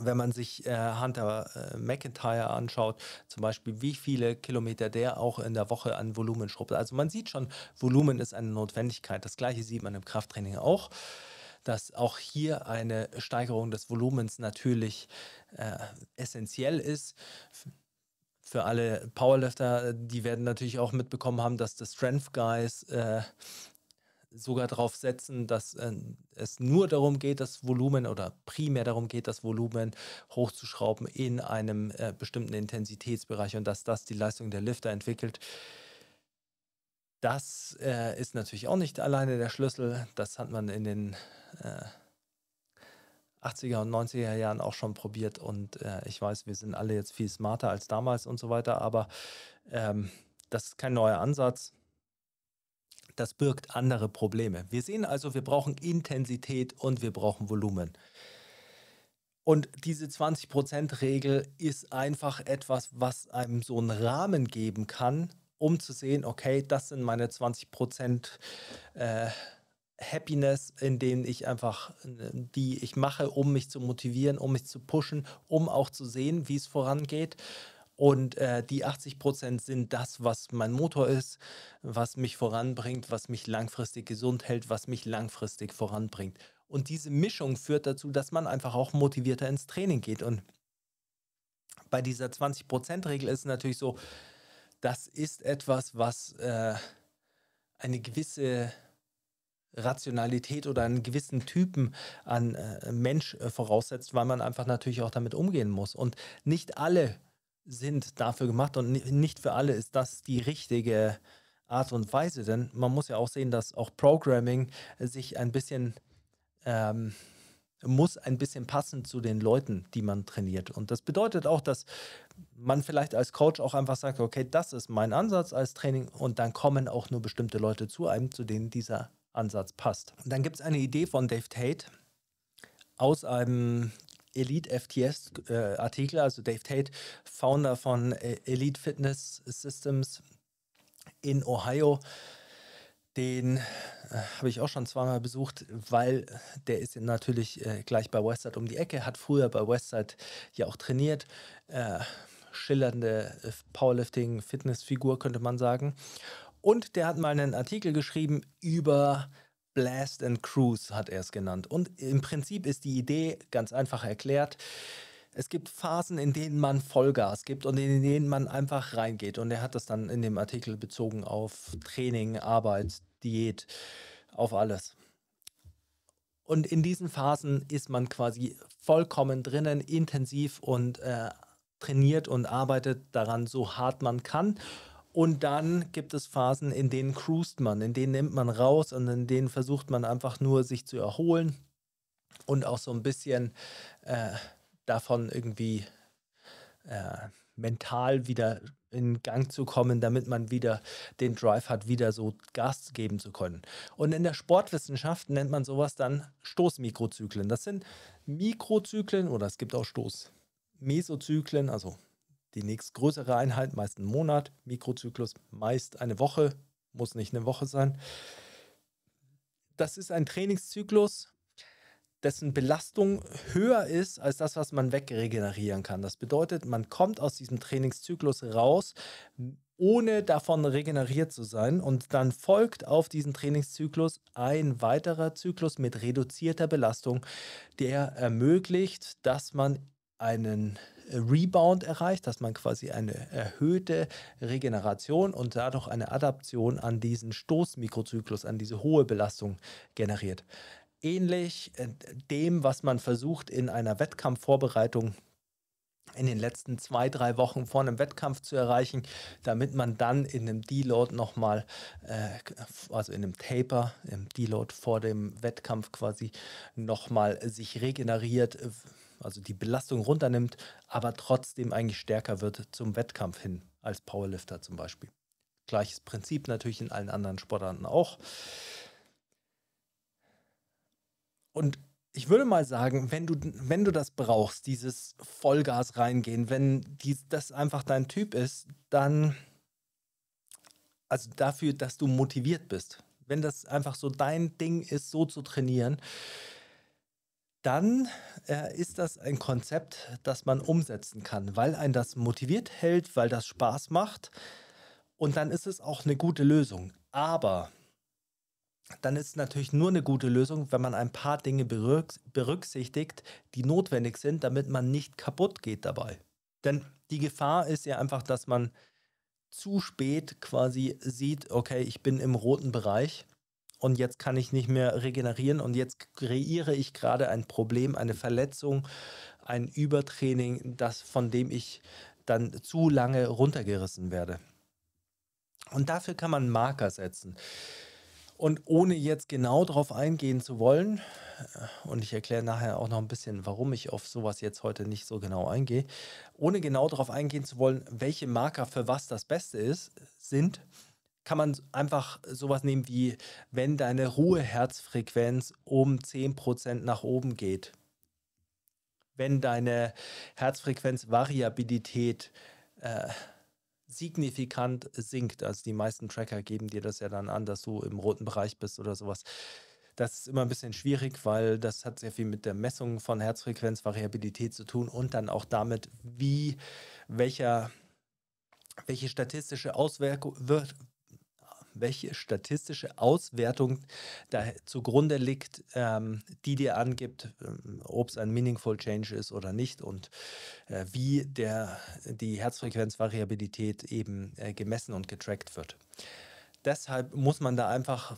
wenn man sich äh, Hunter äh, McIntyre anschaut, zum Beispiel, wie viele Kilometer der auch in der Woche an Volumen schrubbt. Also man sieht schon, Volumen ist eine Notwendigkeit. Das gleiche sieht man im Krafttraining auch dass auch hier eine Steigerung des Volumens natürlich äh, essentiell ist für alle Powerlifter, die werden natürlich auch mitbekommen haben, dass die Strength Guys äh, sogar darauf setzen, dass äh, es nur darum geht, das Volumen oder primär darum geht, das Volumen hochzuschrauben in einem äh, bestimmten Intensitätsbereich und dass das die Leistung der Lifter entwickelt. Das äh, ist natürlich auch nicht alleine der Schlüssel. Das hat man in den äh, 80er und 90er Jahren auch schon probiert. Und äh, ich weiß, wir sind alle jetzt viel smarter als damals und so weiter. Aber ähm, das ist kein neuer Ansatz. Das birgt andere Probleme. Wir sehen also, wir brauchen Intensität und wir brauchen Volumen. Und diese 20%-Regel ist einfach etwas, was einem so einen Rahmen geben kann, um zu sehen, okay, das sind meine 20 äh, Happiness, in denen ich einfach, äh, die ich mache, um mich zu motivieren, um mich zu pushen, um auch zu sehen, wie es vorangeht. Und äh, die 80 sind das, was mein Motor ist, was mich voranbringt, was mich langfristig gesund hält, was mich langfristig voranbringt. Und diese Mischung führt dazu, dass man einfach auch motivierter ins Training geht. Und bei dieser 20 regel ist es natürlich so, das ist etwas, was äh, eine gewisse Rationalität oder einen gewissen Typen an äh, Mensch äh, voraussetzt, weil man einfach natürlich auch damit umgehen muss. Und nicht alle sind dafür gemacht und nicht für alle ist das die richtige Art und Weise, denn man muss ja auch sehen, dass auch Programming sich ein bisschen ähm, muss ein bisschen passen zu den Leuten, die man trainiert. Und das bedeutet auch, dass man vielleicht als Coach auch einfach sagt, okay, das ist mein Ansatz als Training und dann kommen auch nur bestimmte Leute zu einem, zu denen dieser Ansatz passt. Und dann gibt es eine Idee von Dave Tate aus einem Elite FTS-Artikel, äh, also Dave Tate, Founder von äh, Elite Fitness Systems in Ohio, den äh, habe ich auch schon zweimal besucht, weil der ist natürlich äh, gleich bei Westside um die Ecke, hat früher bei Westside ja auch trainiert. Äh, schillernde äh, Powerlifting-Fitnessfigur, könnte man sagen. Und der hat mal einen Artikel geschrieben über Blast and Cruise, hat er es genannt. Und im Prinzip ist die Idee ganz einfach erklärt. Es gibt Phasen, in denen man Vollgas gibt und in denen man einfach reingeht. Und er hat das dann in dem Artikel bezogen auf Training, Arbeit, Diät, auf alles. Und in diesen Phasen ist man quasi vollkommen drinnen, intensiv und äh, trainiert und arbeitet daran, so hart man kann. Und dann gibt es Phasen, in denen cruist man, in denen nimmt man raus und in denen versucht man einfach nur, sich zu erholen und auch so ein bisschen äh, davon irgendwie äh, mental wieder in Gang zu kommen, damit man wieder den Drive hat, wieder so Gas geben zu können. Und in der Sportwissenschaft nennt man sowas dann Stoßmikrozyklen. Das sind Mikrozyklen oder es gibt auch Stoßmesozyklen, also die nächstgrößere Einheit, meist einen Monat, Mikrozyklus meist eine Woche, muss nicht eine Woche sein. Das ist ein Trainingszyklus, dessen Belastung höher ist als das, was man wegregenerieren kann. Das bedeutet, man kommt aus diesem Trainingszyklus raus, ohne davon regeneriert zu sein. Und dann folgt auf diesen Trainingszyklus ein weiterer Zyklus mit reduzierter Belastung, der ermöglicht, dass man einen Rebound erreicht, dass man quasi eine erhöhte Regeneration und dadurch eine Adaption an diesen Stoßmikrozyklus, an diese hohe Belastung generiert ähnlich äh, dem, was man versucht in einer Wettkampfvorbereitung in den letzten zwei, drei Wochen vor einem Wettkampf zu erreichen, damit man dann in einem Deload nochmal, äh, also in einem Taper, im Deload vor dem Wettkampf quasi nochmal sich regeneriert, äh, also die Belastung runternimmt, aber trotzdem eigentlich stärker wird zum Wettkampf hin als Powerlifter zum Beispiel. Gleiches Prinzip natürlich in allen anderen Sportarten auch. Und ich würde mal sagen, wenn du, wenn du das brauchst, dieses Vollgas reingehen, wenn dies, das einfach dein Typ ist, dann, also dafür, dass du motiviert bist, wenn das einfach so dein Ding ist, so zu trainieren, dann äh, ist das ein Konzept, das man umsetzen kann, weil ein das motiviert hält, weil das Spaß macht und dann ist es auch eine gute Lösung. Aber dann ist es natürlich nur eine gute Lösung, wenn man ein paar Dinge berücksichtigt, die notwendig sind, damit man nicht kaputt geht dabei. Denn die Gefahr ist ja einfach, dass man zu spät quasi sieht, okay, ich bin im roten Bereich und jetzt kann ich nicht mehr regenerieren und jetzt kreiere ich gerade ein Problem, eine Verletzung, ein Übertraining, das von dem ich dann zu lange runtergerissen werde. Und dafür kann man Marker setzen. Und ohne jetzt genau darauf eingehen zu wollen, äh, und ich erkläre nachher auch noch ein bisschen, warum ich auf sowas jetzt heute nicht so genau eingehe, ohne genau darauf eingehen zu wollen, welche Marker für was das Beste ist, sind, kann man einfach sowas nehmen wie, wenn deine Ruheherzfrequenz um 10% nach oben geht, wenn deine Herzfrequenzvariabilität äh, signifikant sinkt. Also die meisten Tracker geben dir das ja dann an, dass du im roten Bereich bist oder sowas. Das ist immer ein bisschen schwierig, weil das hat sehr viel mit der Messung von Herzfrequenzvariabilität zu tun und dann auch damit, wie welcher welche statistische Auswirkung, wird welche statistische Auswertung da zugrunde liegt, ähm, die dir angibt, ähm, ob es ein meaningful change ist oder nicht und äh, wie der, die Herzfrequenzvariabilität eben äh, gemessen und getrackt wird. Deshalb muss man da einfach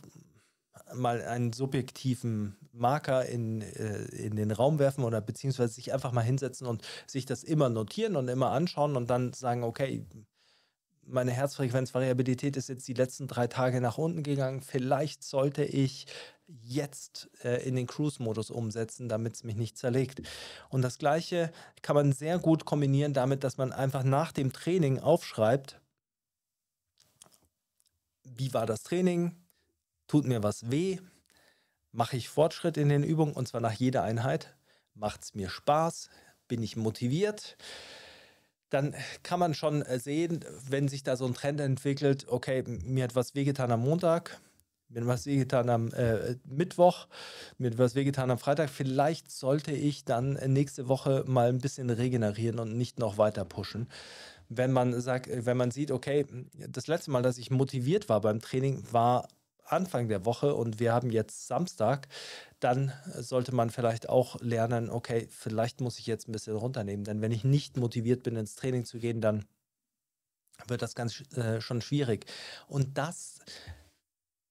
mal einen subjektiven Marker in, äh, in den Raum werfen oder beziehungsweise sich einfach mal hinsetzen und sich das immer notieren und immer anschauen und dann sagen, okay, meine Herzfrequenzvariabilität ist jetzt die letzten drei Tage nach unten gegangen. Vielleicht sollte ich jetzt äh, in den Cruise-Modus umsetzen, damit es mich nicht zerlegt. Und das Gleiche kann man sehr gut kombinieren damit, dass man einfach nach dem Training aufschreibt, wie war das Training? Tut mir was weh? Mache ich Fortschritt in den Übungen und zwar nach jeder Einheit? Macht es mir Spaß? Bin ich motiviert? dann kann man schon äh, sehen, wenn sich da so ein Trend entwickelt, okay, mir hat was wehgetan am Montag, mir hat was wehgetan am äh, Mittwoch, mir hat was wehgetan am Freitag, vielleicht sollte ich dann äh, nächste Woche mal ein bisschen regenerieren und nicht noch weiter pushen. Wenn man sagt, äh, wenn man sieht, okay, das letzte Mal, dass ich motiviert war beim Training, war Anfang der Woche und wir haben jetzt Samstag, dann sollte man vielleicht auch lernen, okay, vielleicht muss ich jetzt ein bisschen runternehmen, denn wenn ich nicht motiviert bin, ins Training zu gehen, dann wird das ganz äh, schon schwierig. Und das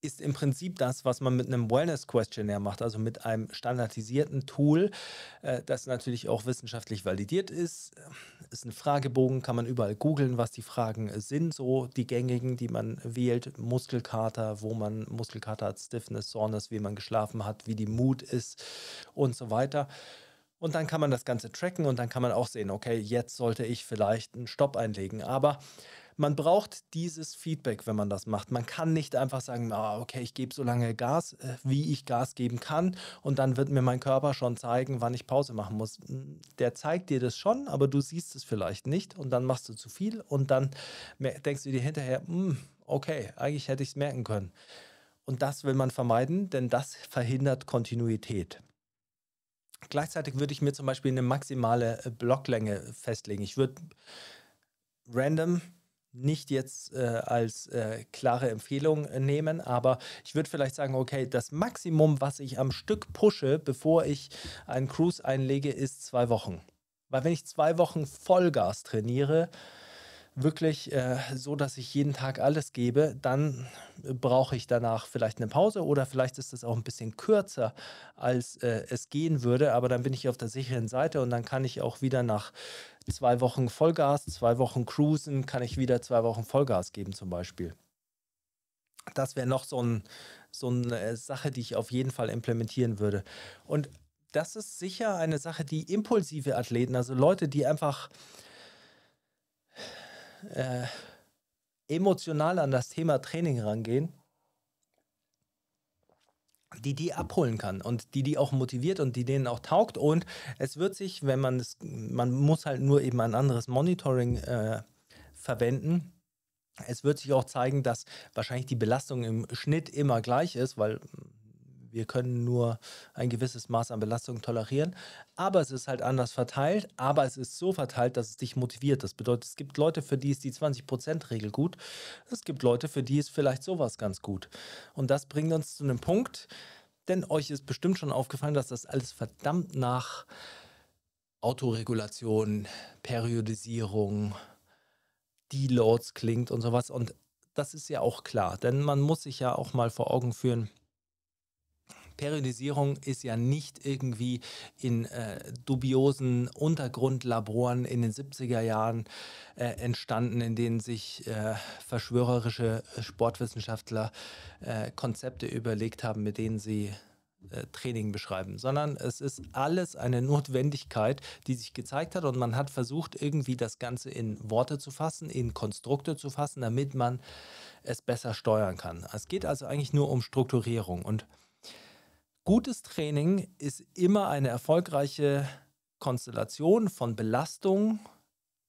ist im Prinzip das, was man mit einem Wellness-Questionnaire macht, also mit einem standardisierten Tool, äh, das natürlich auch wissenschaftlich validiert ist. Äh, ist ein Fragebogen, kann man überall googeln, was die Fragen sind, so die gängigen, die man wählt. Muskelkater, wo man Muskelkater hat, Stiffness, Soreness, wie man geschlafen hat, wie die Mut ist und so weiter. Und dann kann man das Ganze tracken und dann kann man auch sehen, okay, jetzt sollte ich vielleicht einen Stopp einlegen. Aber man braucht dieses Feedback, wenn man das macht. Man kann nicht einfach sagen, ah, okay, ich gebe so lange Gas, äh, wie ich Gas geben kann und dann wird mir mein Körper schon zeigen, wann ich Pause machen muss. Der zeigt dir das schon, aber du siehst es vielleicht nicht und dann machst du zu viel und dann denkst du dir hinterher, hm, okay, eigentlich hätte ich es merken können. Und das will man vermeiden, denn das verhindert Kontinuität. Gleichzeitig würde ich mir zum Beispiel eine maximale äh, Blocklänge festlegen. Ich würde random nicht jetzt äh, als äh, klare Empfehlung äh, nehmen, aber ich würde vielleicht sagen, okay, das Maximum, was ich am Stück pushe, bevor ich einen Cruise einlege, ist zwei Wochen. Weil wenn ich zwei Wochen Vollgas trainiere, wirklich äh, so, dass ich jeden Tag alles gebe, dann brauche ich danach vielleicht eine Pause oder vielleicht ist das auch ein bisschen kürzer, als äh, es gehen würde, aber dann bin ich auf der sicheren Seite und dann kann ich auch wieder nach zwei Wochen Vollgas, zwei Wochen Cruisen, kann ich wieder zwei Wochen Vollgas geben zum Beispiel. Das wäre noch so, ein, so eine äh, Sache, die ich auf jeden Fall implementieren würde. Und das ist sicher eine Sache, die impulsive Athleten, also Leute, die einfach äh, emotional an das Thema Training rangehen, die die abholen kann und die die auch motiviert und die denen auch taugt. Und es wird sich, wenn man es, man muss halt nur eben ein anderes Monitoring äh, verwenden. Es wird sich auch zeigen, dass wahrscheinlich die Belastung im Schnitt immer gleich ist, weil wir können nur ein gewisses Maß an Belastung tolerieren. Aber es ist halt anders verteilt. Aber es ist so verteilt, dass es dich motiviert. Das bedeutet, es gibt Leute, für die ist die 20%-Regel gut. Es gibt Leute, für die ist vielleicht sowas ganz gut. Und das bringt uns zu einem Punkt, denn euch ist bestimmt schon aufgefallen, dass das alles verdammt nach Autoregulation, Periodisierung, Deloads klingt und sowas. Und das ist ja auch klar, denn man muss sich ja auch mal vor Augen führen, Periodisierung ist ja nicht irgendwie in äh, dubiosen Untergrundlaboren in den 70er Jahren äh, entstanden, in denen sich äh, verschwörerische äh, Sportwissenschaftler äh, Konzepte überlegt haben, mit denen sie äh, Training beschreiben, sondern es ist alles eine Notwendigkeit, die sich gezeigt hat und man hat versucht, irgendwie das Ganze in Worte zu fassen, in Konstrukte zu fassen, damit man es besser steuern kann. Es geht also eigentlich nur um Strukturierung und Gutes Training ist immer eine erfolgreiche Konstellation von Belastung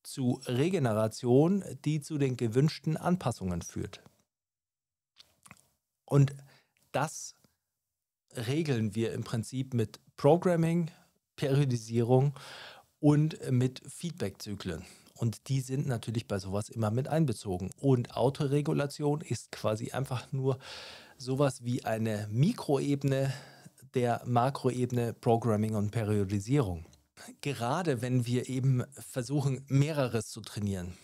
zu Regeneration, die zu den gewünschten Anpassungen führt. Und das regeln wir im Prinzip mit Programming, Periodisierung und mit Feedbackzyklen. Und die sind natürlich bei sowas immer mit einbezogen. Und Autoregulation ist quasi einfach nur sowas wie eine Mikroebene der Makroebene Programming und Periodisierung. Gerade wenn wir eben versuchen, mehreres zu trainieren,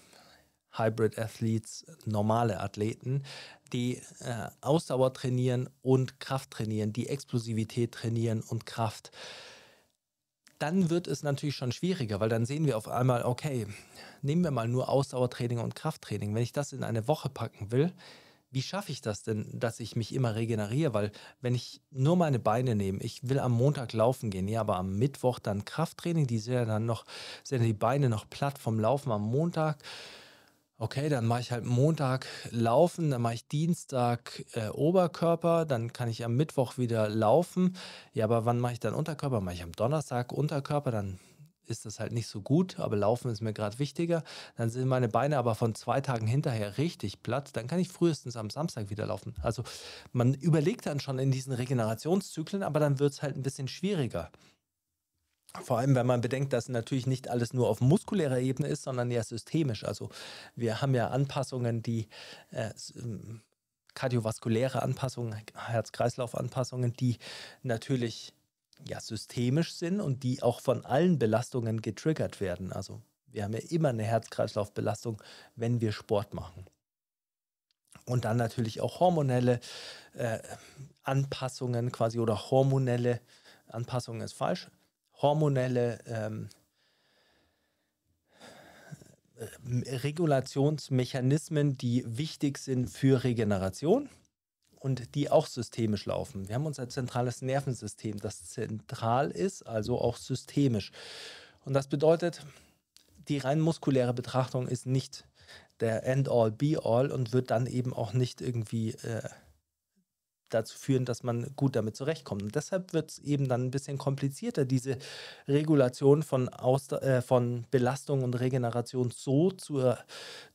Hybrid Athletes, normale Athleten, die äh, Ausdauer trainieren und Kraft trainieren, die Explosivität trainieren und Kraft, dann wird es natürlich schon schwieriger, weil dann sehen wir auf einmal, okay, nehmen wir mal nur Ausdauertraining und Krafttraining. Wenn ich das in eine Woche packen will, wie schaffe ich das denn, dass ich mich immer regeneriere? Weil wenn ich nur meine Beine nehme, ich will am Montag laufen gehen, ja, aber am Mittwoch dann Krafttraining, die sind ja dann noch, sind die Beine noch platt vom Laufen am Montag. Okay, dann mache ich halt Montag Laufen, dann mache ich Dienstag äh, Oberkörper, dann kann ich am Mittwoch wieder laufen. Ja, aber wann mache ich dann Unterkörper? Mache ich am Donnerstag Unterkörper, dann ist das halt nicht so gut, aber Laufen ist mir gerade wichtiger. Dann sind meine Beine aber von zwei Tagen hinterher richtig platt. Dann kann ich frühestens am Samstag wieder laufen. Also man überlegt dann schon in diesen Regenerationszyklen, aber dann wird es halt ein bisschen schwieriger. Vor allem, wenn man bedenkt, dass natürlich nicht alles nur auf muskulärer Ebene ist, sondern ja systemisch. Also wir haben ja Anpassungen, die äh, ähm, kardiovaskuläre Anpassungen, Herz-Kreislauf-Anpassungen, die natürlich ja, systemisch sind und die auch von allen Belastungen getriggert werden. Also wir haben ja immer eine Herz-Kreislauf-Belastung, wenn wir Sport machen. Und dann natürlich auch hormonelle äh, Anpassungen quasi oder hormonelle Anpassungen ist falsch. Hormonelle ähm, äh, Regulationsmechanismen, die wichtig sind für Regeneration und die auch systemisch laufen. Wir haben unser zentrales Nervensystem, das zentral ist, also auch systemisch. Und das bedeutet, die rein muskuläre Betrachtung ist nicht der End-all, Be-all und wird dann eben auch nicht irgendwie äh, dazu führen, dass man gut damit zurechtkommt. Und deshalb wird es eben dann ein bisschen komplizierter, diese Regulation von, Aus äh, von Belastung und Regeneration so zu, äh,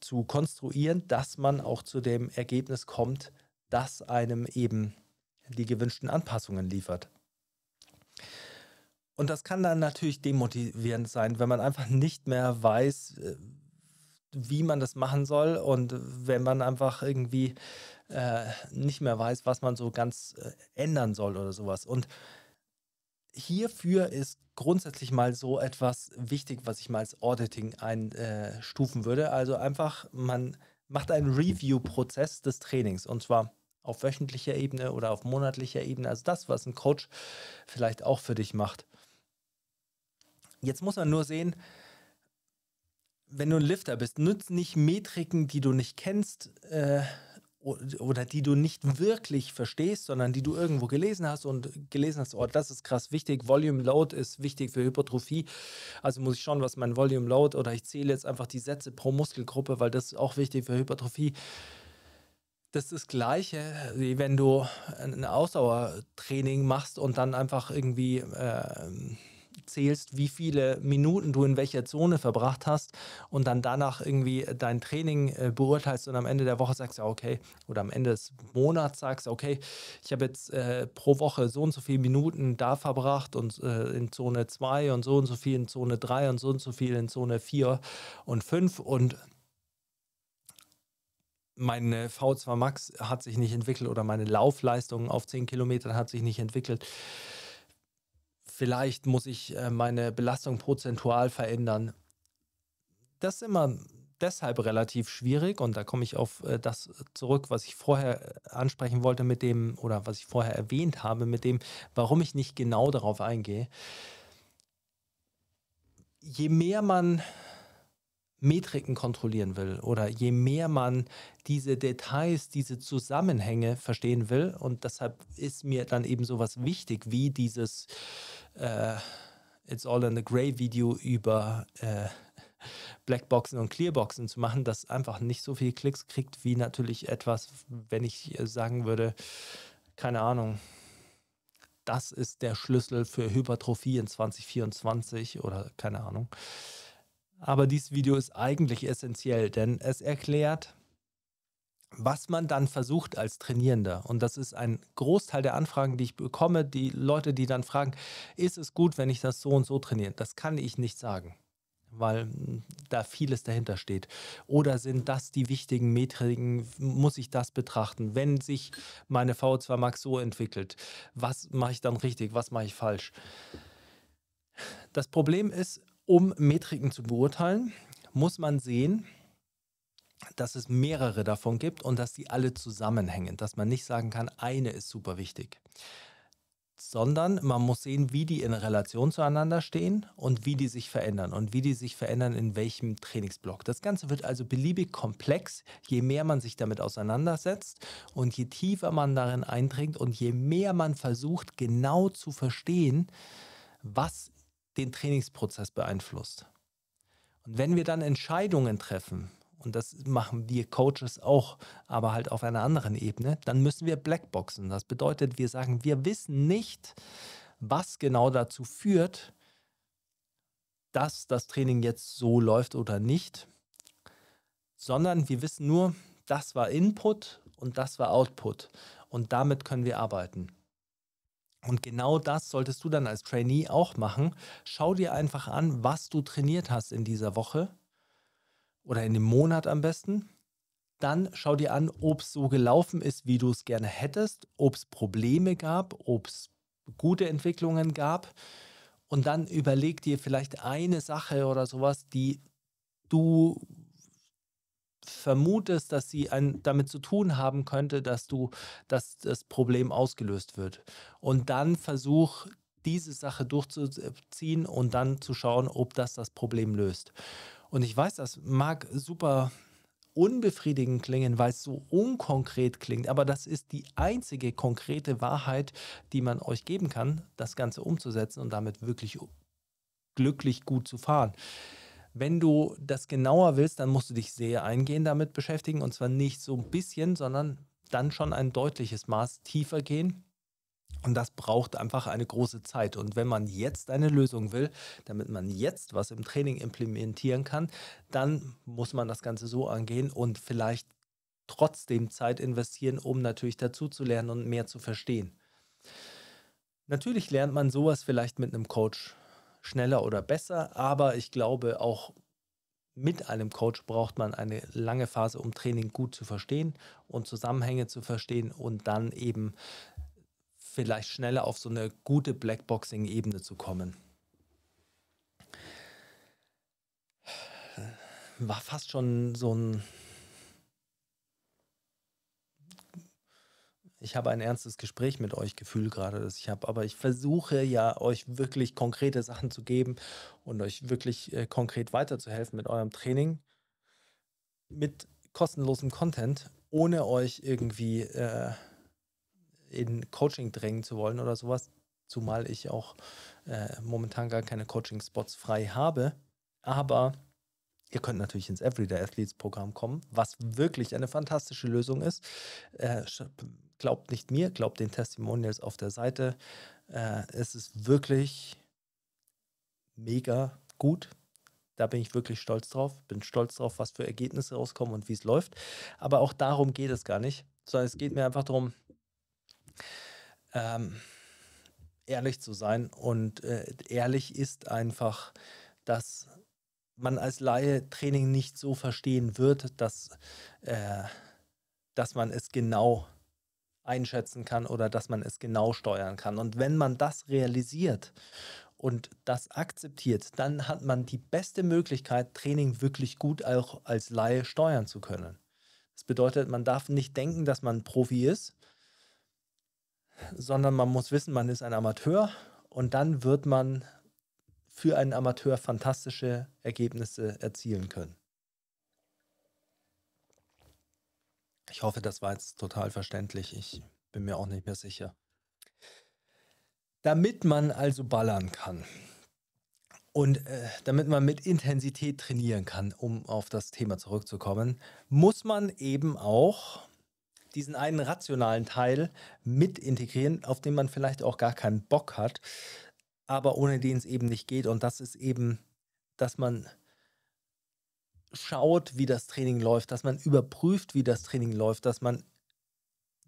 zu konstruieren, dass man auch zu dem Ergebnis kommt, das einem eben die gewünschten Anpassungen liefert. Und das kann dann natürlich demotivierend sein, wenn man einfach nicht mehr weiß, äh, wie man das machen soll und wenn man einfach irgendwie äh, nicht mehr weiß, was man so ganz äh, ändern soll oder sowas. Und hierfür ist grundsätzlich mal so etwas wichtig, was ich mal als Auditing einstufen äh, würde. Also einfach, man macht einen Review-Prozess des Trainings und zwar auf wöchentlicher Ebene oder auf monatlicher Ebene, also das, was ein Coach vielleicht auch für dich macht. Jetzt muss man nur sehen, wenn du ein Lifter bist, nützt nicht Metriken, die du nicht kennst äh, oder die du nicht wirklich verstehst, sondern die du irgendwo gelesen hast und gelesen hast, oh, das ist krass wichtig, Volume Load ist wichtig für Hypertrophie, also muss ich schauen, was mein Volume Load oder ich zähle jetzt einfach die Sätze pro Muskelgruppe, weil das ist auch wichtig für Hypertrophie das ist das Gleiche, wie wenn du ein Ausdauertraining machst und dann einfach irgendwie äh, zählst, wie viele Minuten du in welcher Zone verbracht hast und dann danach irgendwie dein Training äh, beurteilst und am Ende der Woche sagst, ja, okay, oder am Ende des Monats sagst, okay, ich habe jetzt äh, pro Woche so und so viele Minuten da verbracht und äh, in Zone 2 und so und so viel in Zone 3 und so und so viel in Zone 4 und 5 und meine V2 Max hat sich nicht entwickelt oder meine Laufleistung auf 10 Kilometern hat sich nicht entwickelt. Vielleicht muss ich äh, meine Belastung prozentual verändern. Das ist immer deshalb relativ schwierig und da komme ich auf äh, das zurück, was ich vorher äh, ansprechen wollte mit dem oder was ich vorher erwähnt habe mit dem, warum ich nicht genau darauf eingehe. Je mehr man Metriken kontrollieren will oder je mehr man diese Details, diese Zusammenhänge verstehen will. Und deshalb ist mir dann eben sowas wichtig wie dieses äh, It's All in the Gray Video über äh, Blackboxen und Clearboxen zu machen, das einfach nicht so viele Klicks kriegt wie natürlich etwas, wenn ich äh, sagen würde, keine Ahnung, das ist der Schlüssel für Hypertrophie in 2024 oder keine Ahnung. Aber dieses Video ist eigentlich essentiell, denn es erklärt, was man dann versucht als Trainierender. Und das ist ein Großteil der Anfragen, die ich bekomme, die Leute, die dann fragen, ist es gut, wenn ich das so und so trainiere? Das kann ich nicht sagen, weil hm, da vieles dahinter steht. Oder sind das die wichtigen Metriken? Muss ich das betrachten? Wenn sich meine VO2 Max so entwickelt, was mache ich dann richtig? Was mache ich falsch? Das Problem ist, um Metriken zu beurteilen, muss man sehen, dass es mehrere davon gibt und dass die alle zusammenhängen, dass man nicht sagen kann, eine ist super wichtig, sondern man muss sehen, wie die in Relation zueinander stehen und wie die sich verändern und wie die sich verändern in welchem Trainingsblock. Das Ganze wird also beliebig komplex, je mehr man sich damit auseinandersetzt und je tiefer man darin eindringt und je mehr man versucht genau zu verstehen, was den Trainingsprozess beeinflusst. Und wenn wir dann Entscheidungen treffen, und das machen wir Coaches auch, aber halt auf einer anderen Ebene, dann müssen wir Blackboxen. Das bedeutet, wir sagen, wir wissen nicht, was genau dazu führt, dass das Training jetzt so läuft oder nicht, sondern wir wissen nur, das war Input und das war Output. Und damit können wir arbeiten. Und genau das solltest du dann als Trainee auch machen. Schau dir einfach an, was du trainiert hast in dieser Woche oder in dem Monat am besten. Dann schau dir an, ob es so gelaufen ist, wie du es gerne hättest, ob es Probleme gab, ob es gute Entwicklungen gab. Und dann überleg dir vielleicht eine Sache oder sowas, die du vermutest, dass sie ein, damit zu tun haben könnte, dass du, dass das Problem ausgelöst wird. Und dann versuch, diese Sache durchzuziehen und dann zu schauen, ob das das Problem löst. Und ich weiß, das mag super unbefriedigend klingen, weil es so unkonkret klingt, aber das ist die einzige konkrete Wahrheit, die man euch geben kann, das Ganze umzusetzen und damit wirklich glücklich gut zu fahren wenn du das genauer willst, dann musst du dich sehr eingehend damit beschäftigen und zwar nicht so ein bisschen, sondern dann schon ein deutliches Maß tiefer gehen. Und das braucht einfach eine große Zeit. Und wenn man jetzt eine Lösung will, damit man jetzt was im Training implementieren kann, dann muss man das Ganze so angehen und vielleicht trotzdem Zeit investieren, um natürlich dazu zu lernen und mehr zu verstehen. Natürlich lernt man sowas vielleicht mit einem Coach schneller oder besser, aber ich glaube, auch mit einem Coach braucht man eine lange Phase, um Training gut zu verstehen und Zusammenhänge zu verstehen und dann eben vielleicht schneller auf so eine gute Blackboxing-Ebene zu kommen. War fast schon so ein ich habe ein ernstes Gespräch mit euch gefühlt gerade, das ich habe. Aber ich versuche ja, euch wirklich konkrete Sachen zu geben und euch wirklich äh, konkret weiterzuhelfen mit eurem Training, mit kostenlosem Content, ohne euch irgendwie äh, in Coaching drängen zu wollen oder sowas. Zumal ich auch äh, momentan gar keine Coaching-Spots frei habe. Aber Ihr könnt natürlich ins Everyday Athletes Programm kommen, was wirklich eine fantastische Lösung ist. Äh, Glaubt nicht mir, glaubt den Testimonials auf der Seite. Äh, es ist wirklich mega gut. Da bin ich wirklich stolz drauf. Bin stolz drauf, was für Ergebnisse rauskommen und wie es läuft. Aber auch darum geht es gar nicht, sondern es geht mir einfach darum, ähm, ehrlich zu sein. Und äh, ehrlich ist einfach, dass man als Laie Training nicht so verstehen wird, dass, äh, dass man es genau einschätzen kann oder dass man es genau steuern kann. Und wenn man das realisiert und das akzeptiert, dann hat man die beste Möglichkeit, Training wirklich gut auch als Laie steuern zu können. Das bedeutet, man darf nicht denken, dass man Profi ist, sondern man muss wissen, man ist ein Amateur und dann wird man für einen Amateur fantastische Ergebnisse erzielen können. Ich hoffe, das war jetzt total verständlich. Ich bin mir auch nicht mehr sicher. Damit man also ballern kann und äh, damit man mit Intensität trainieren kann, um auf das Thema zurückzukommen, muss man eben auch diesen einen rationalen Teil mit integrieren, auf den man vielleicht auch gar keinen Bock hat, aber ohne den es eben nicht geht. Und das ist eben, dass man schaut, wie das Training läuft, dass man überprüft, wie das Training läuft, dass man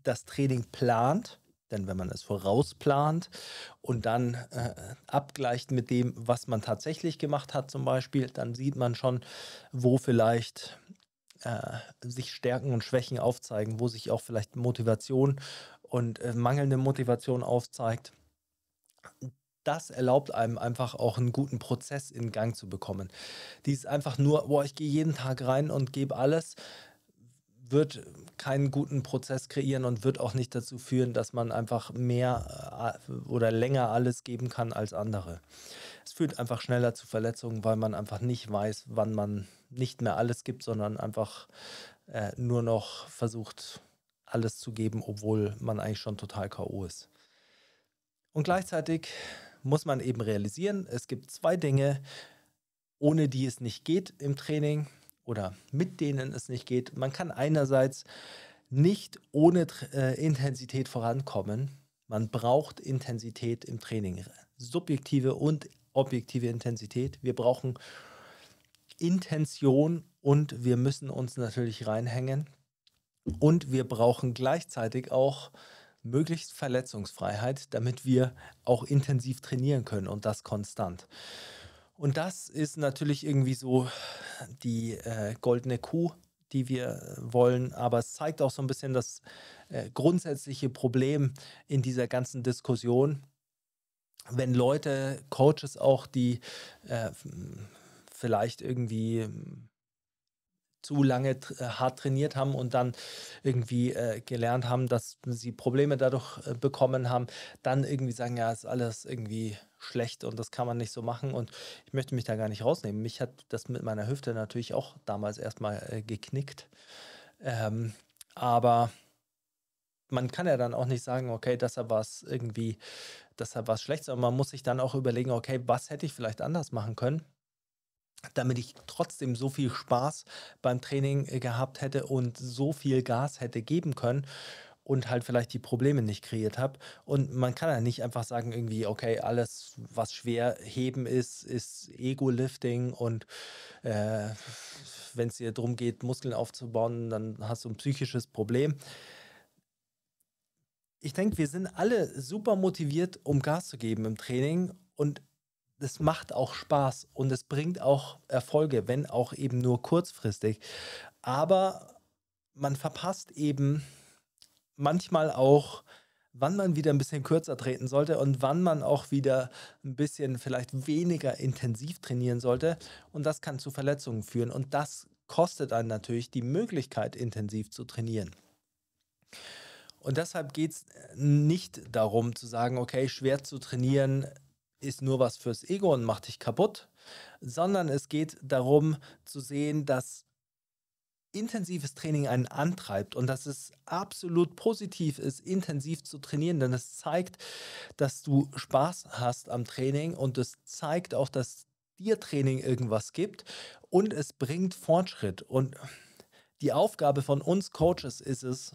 das Training plant, denn wenn man es vorausplant und dann äh, abgleicht mit dem, was man tatsächlich gemacht hat zum Beispiel, dann sieht man schon, wo vielleicht äh, sich Stärken und Schwächen aufzeigen, wo sich auch vielleicht Motivation und äh, mangelnde Motivation aufzeigt das erlaubt einem einfach auch einen guten Prozess in Gang zu bekommen. Dieses einfach nur, boah, ich gehe jeden Tag rein und gebe alles, wird keinen guten Prozess kreieren und wird auch nicht dazu führen, dass man einfach mehr äh, oder länger alles geben kann als andere. Es führt einfach schneller zu Verletzungen, weil man einfach nicht weiß, wann man nicht mehr alles gibt, sondern einfach äh, nur noch versucht, alles zu geben, obwohl man eigentlich schon total KO ist. Und gleichzeitig muss man eben realisieren, es gibt zwei Dinge, ohne die es nicht geht im Training oder mit denen es nicht geht. Man kann einerseits nicht ohne äh, Intensität vorankommen. Man braucht Intensität im Training, subjektive und objektive Intensität. Wir brauchen Intention und wir müssen uns natürlich reinhängen. Und wir brauchen gleichzeitig auch möglichst Verletzungsfreiheit, damit wir auch intensiv trainieren können und das konstant. Und das ist natürlich irgendwie so die äh, goldene Kuh, die wir äh, wollen, aber es zeigt auch so ein bisschen das äh, grundsätzliche Problem in dieser ganzen Diskussion, wenn Leute, Coaches auch, die äh, vielleicht irgendwie zu lange äh, hart trainiert haben und dann irgendwie äh, gelernt haben, dass sie Probleme dadurch äh, bekommen haben, dann irgendwie sagen, ja, ist alles irgendwie schlecht und das kann man nicht so machen und ich möchte mich da gar nicht rausnehmen. Mich hat das mit meiner Hüfte natürlich auch damals erstmal äh, geknickt. Ähm, aber man kann ja dann auch nicht sagen, okay, deshalb war es irgendwie, deshalb war es schlecht, sondern man muss sich dann auch überlegen, okay, was hätte ich vielleicht anders machen können? damit ich trotzdem so viel Spaß beim Training äh, gehabt hätte und so viel Gas hätte geben können und halt vielleicht die Probleme nicht kreiert habe. Und man kann ja nicht einfach sagen, irgendwie, okay, alles, was schwer heben ist, ist Ego-Lifting und äh, wenn es dir darum geht, Muskeln aufzubauen, dann hast du ein psychisches Problem. Ich denke, wir sind alle super motiviert, um Gas zu geben im Training und das macht auch Spaß und es bringt auch Erfolge, wenn auch eben nur kurzfristig. Aber man verpasst eben manchmal auch, wann man wieder ein bisschen kürzer treten sollte und wann man auch wieder ein bisschen vielleicht weniger intensiv trainieren sollte. Und das kann zu Verletzungen führen. Und das kostet dann natürlich die Möglichkeit, intensiv zu trainieren. Und deshalb geht es äh, nicht darum zu sagen, okay, schwer zu trainieren ist nur was fürs Ego und macht dich kaputt, sondern es geht darum zu sehen, dass intensives Training einen antreibt und dass es absolut positiv ist, intensiv zu trainieren, denn es zeigt, dass du Spaß hast am Training und es zeigt auch, dass dir Training irgendwas gibt und es bringt Fortschritt. Und die Aufgabe von uns Coaches ist es,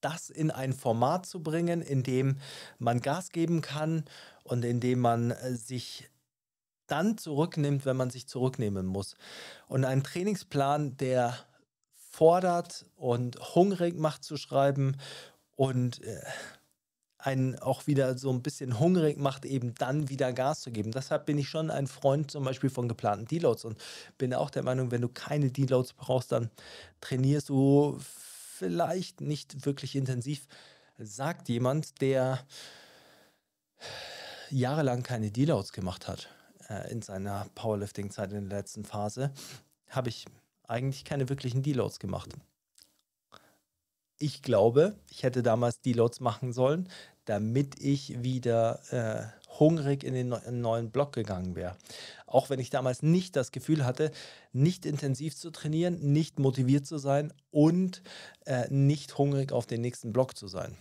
das in ein Format zu bringen, in dem man Gas geben kann und in dem man äh, sich dann zurücknimmt, wenn man sich zurücknehmen muss. Und einen Trainingsplan, der fordert und hungrig macht zu schreiben und äh, einen auch wieder so ein bisschen hungrig macht, eben dann wieder Gas zu geben. Deshalb bin ich schon ein Freund zum Beispiel von geplanten Deloads und bin auch der Meinung, wenn du keine Deloads brauchst, dann trainierst du vielleicht nicht wirklich intensiv, sagt jemand, der jahrelang keine Deloads gemacht hat äh, in seiner Powerlifting-Zeit in der letzten Phase, habe ich eigentlich keine wirklichen Deloads gemacht. Ich glaube, ich hätte damals Deloads machen sollen, damit ich wieder äh, hungrig in den neuen Block gegangen wäre. Auch wenn ich damals nicht das Gefühl hatte, nicht intensiv zu trainieren, nicht motiviert zu sein und äh, nicht hungrig auf den nächsten Block zu sein.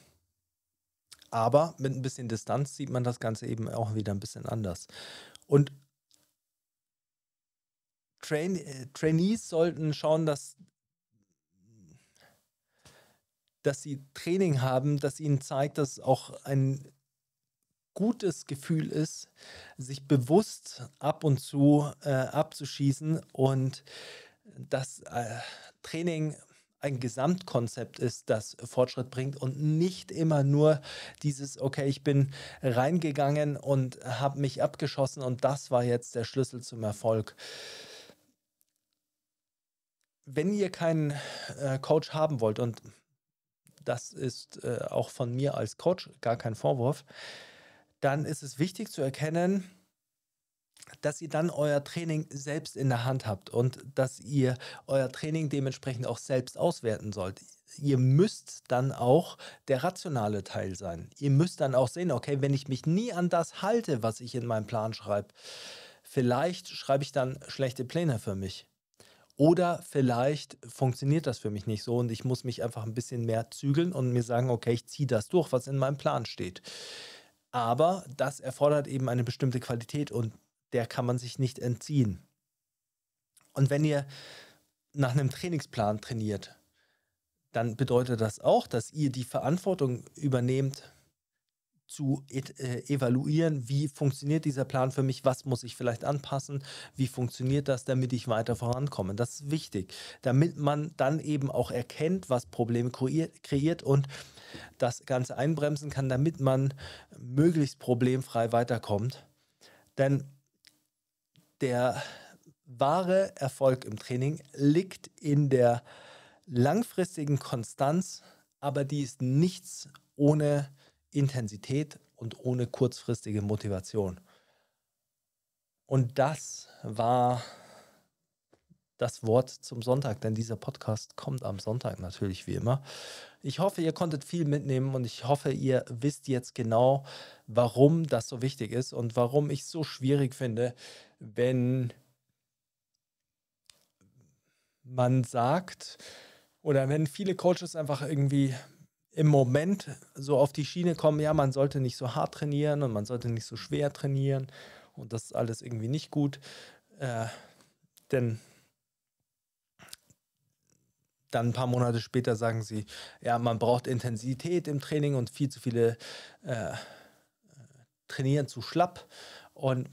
Aber mit ein bisschen Distanz sieht man das Ganze eben auch wieder ein bisschen anders. Und Train äh, Trainees sollten schauen, dass, dass sie Training haben, das ihnen zeigt, dass auch ein gutes Gefühl ist, sich bewusst ab und zu äh, abzuschießen und dass äh, Training ein Gesamtkonzept ist, das Fortschritt bringt und nicht immer nur dieses, okay, ich bin reingegangen und habe mich abgeschossen und das war jetzt der Schlüssel zum Erfolg. Wenn ihr keinen äh, Coach haben wollt, und das ist äh, auch von mir als Coach gar kein Vorwurf, dann ist es wichtig zu erkennen, dass ihr dann euer Training selbst in der Hand habt und dass ihr euer Training dementsprechend auch selbst auswerten sollt. Ihr müsst dann auch der rationale Teil sein. Ihr müsst dann auch sehen, okay, wenn ich mich nie an das halte, was ich in meinem Plan schreibe, vielleicht schreibe ich dann schlechte Pläne für mich. Oder vielleicht funktioniert das für mich nicht so und ich muss mich einfach ein bisschen mehr zügeln und mir sagen, okay, ich ziehe das durch, was in meinem Plan steht. Aber das erfordert eben eine bestimmte Qualität und der kann man sich nicht entziehen. Und wenn ihr nach einem Trainingsplan trainiert, dann bedeutet das auch, dass ihr die Verantwortung übernehmt zu äh, evaluieren, wie funktioniert dieser Plan für mich, was muss ich vielleicht anpassen, wie funktioniert das, damit ich weiter vorankomme. Das ist wichtig, damit man dann eben auch erkennt, was Probleme kreiert und das Ganze einbremsen kann, damit man möglichst problemfrei weiterkommt. Denn der wahre Erfolg im Training liegt in der langfristigen Konstanz, aber die ist nichts ohne Intensität und ohne kurzfristige Motivation. Und das war das Wort zum Sonntag, denn dieser Podcast kommt am Sonntag natürlich wie immer. Ich hoffe, ihr konntet viel mitnehmen und ich hoffe, ihr wisst jetzt genau, warum das so wichtig ist und warum ich es so schwierig finde, wenn man sagt oder wenn viele Coaches einfach irgendwie im Moment so auf die Schiene kommen, ja, man sollte nicht so hart trainieren und man sollte nicht so schwer trainieren und das ist alles irgendwie nicht gut. Äh, denn dann ein paar Monate später sagen sie, ja, man braucht Intensität im Training und viel zu viele äh, äh trainieren zu schlapp. Und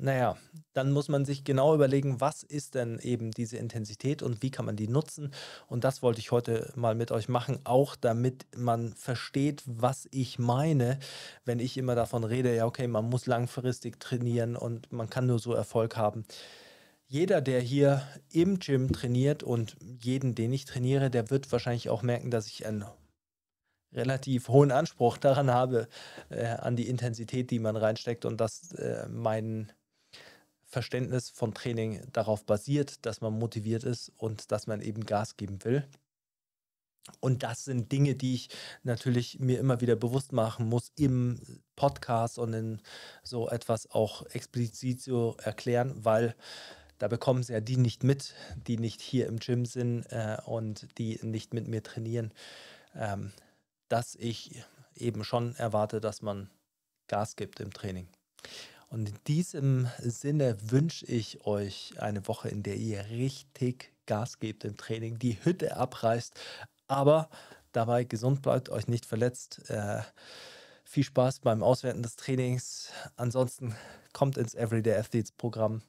naja, dann muss man sich genau überlegen, was ist denn eben diese Intensität und wie kann man die nutzen. Und das wollte ich heute mal mit euch machen, auch damit man versteht, was ich meine, wenn ich immer davon rede, ja, okay, man muss langfristig trainieren und man kann nur so Erfolg haben. Jeder, der hier im Gym trainiert und jeden, den ich trainiere, der wird wahrscheinlich auch merken, dass ich ein relativ hohen Anspruch daran habe, äh, an die Intensität, die man reinsteckt und dass äh, mein, Verständnis von Training darauf basiert, dass man motiviert ist und dass man eben Gas geben will. Und das sind Dinge, die ich natürlich mir immer wieder bewusst machen muss im Podcast und in so etwas auch explizit zu erklären, weil da bekommen sie ja die nicht mit, die nicht hier im Gym sind äh, und die nicht mit mir trainieren, ähm, dass ich eben schon erwarte, dass man Gas gibt im Training. Und in diesem Sinne wünsche ich euch eine Woche, in der ihr richtig Gas gebt im Training, die Hütte abreißt, aber dabei gesund bleibt, euch nicht verletzt. Äh, viel Spaß beim Auswerten des Trainings. Ansonsten kommt ins Everyday Athletes Programm,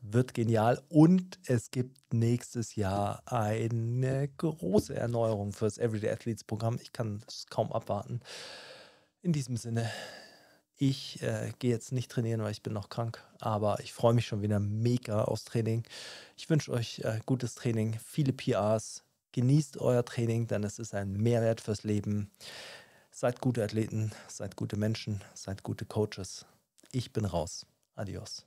wird genial und es gibt nächstes Jahr eine große Erneuerung für das Everyday Athletes Programm. Ich kann es kaum abwarten. In diesem Sinne, ich äh, gehe jetzt nicht trainieren, weil ich bin noch krank, aber ich freue mich schon wieder mega aufs Training. Ich wünsche euch äh, gutes Training, viele PRs, genießt euer Training, denn es ist ein Mehrwert fürs Leben. Seid gute Athleten, seid gute Menschen, seid gute Coaches. Ich bin raus. Adios.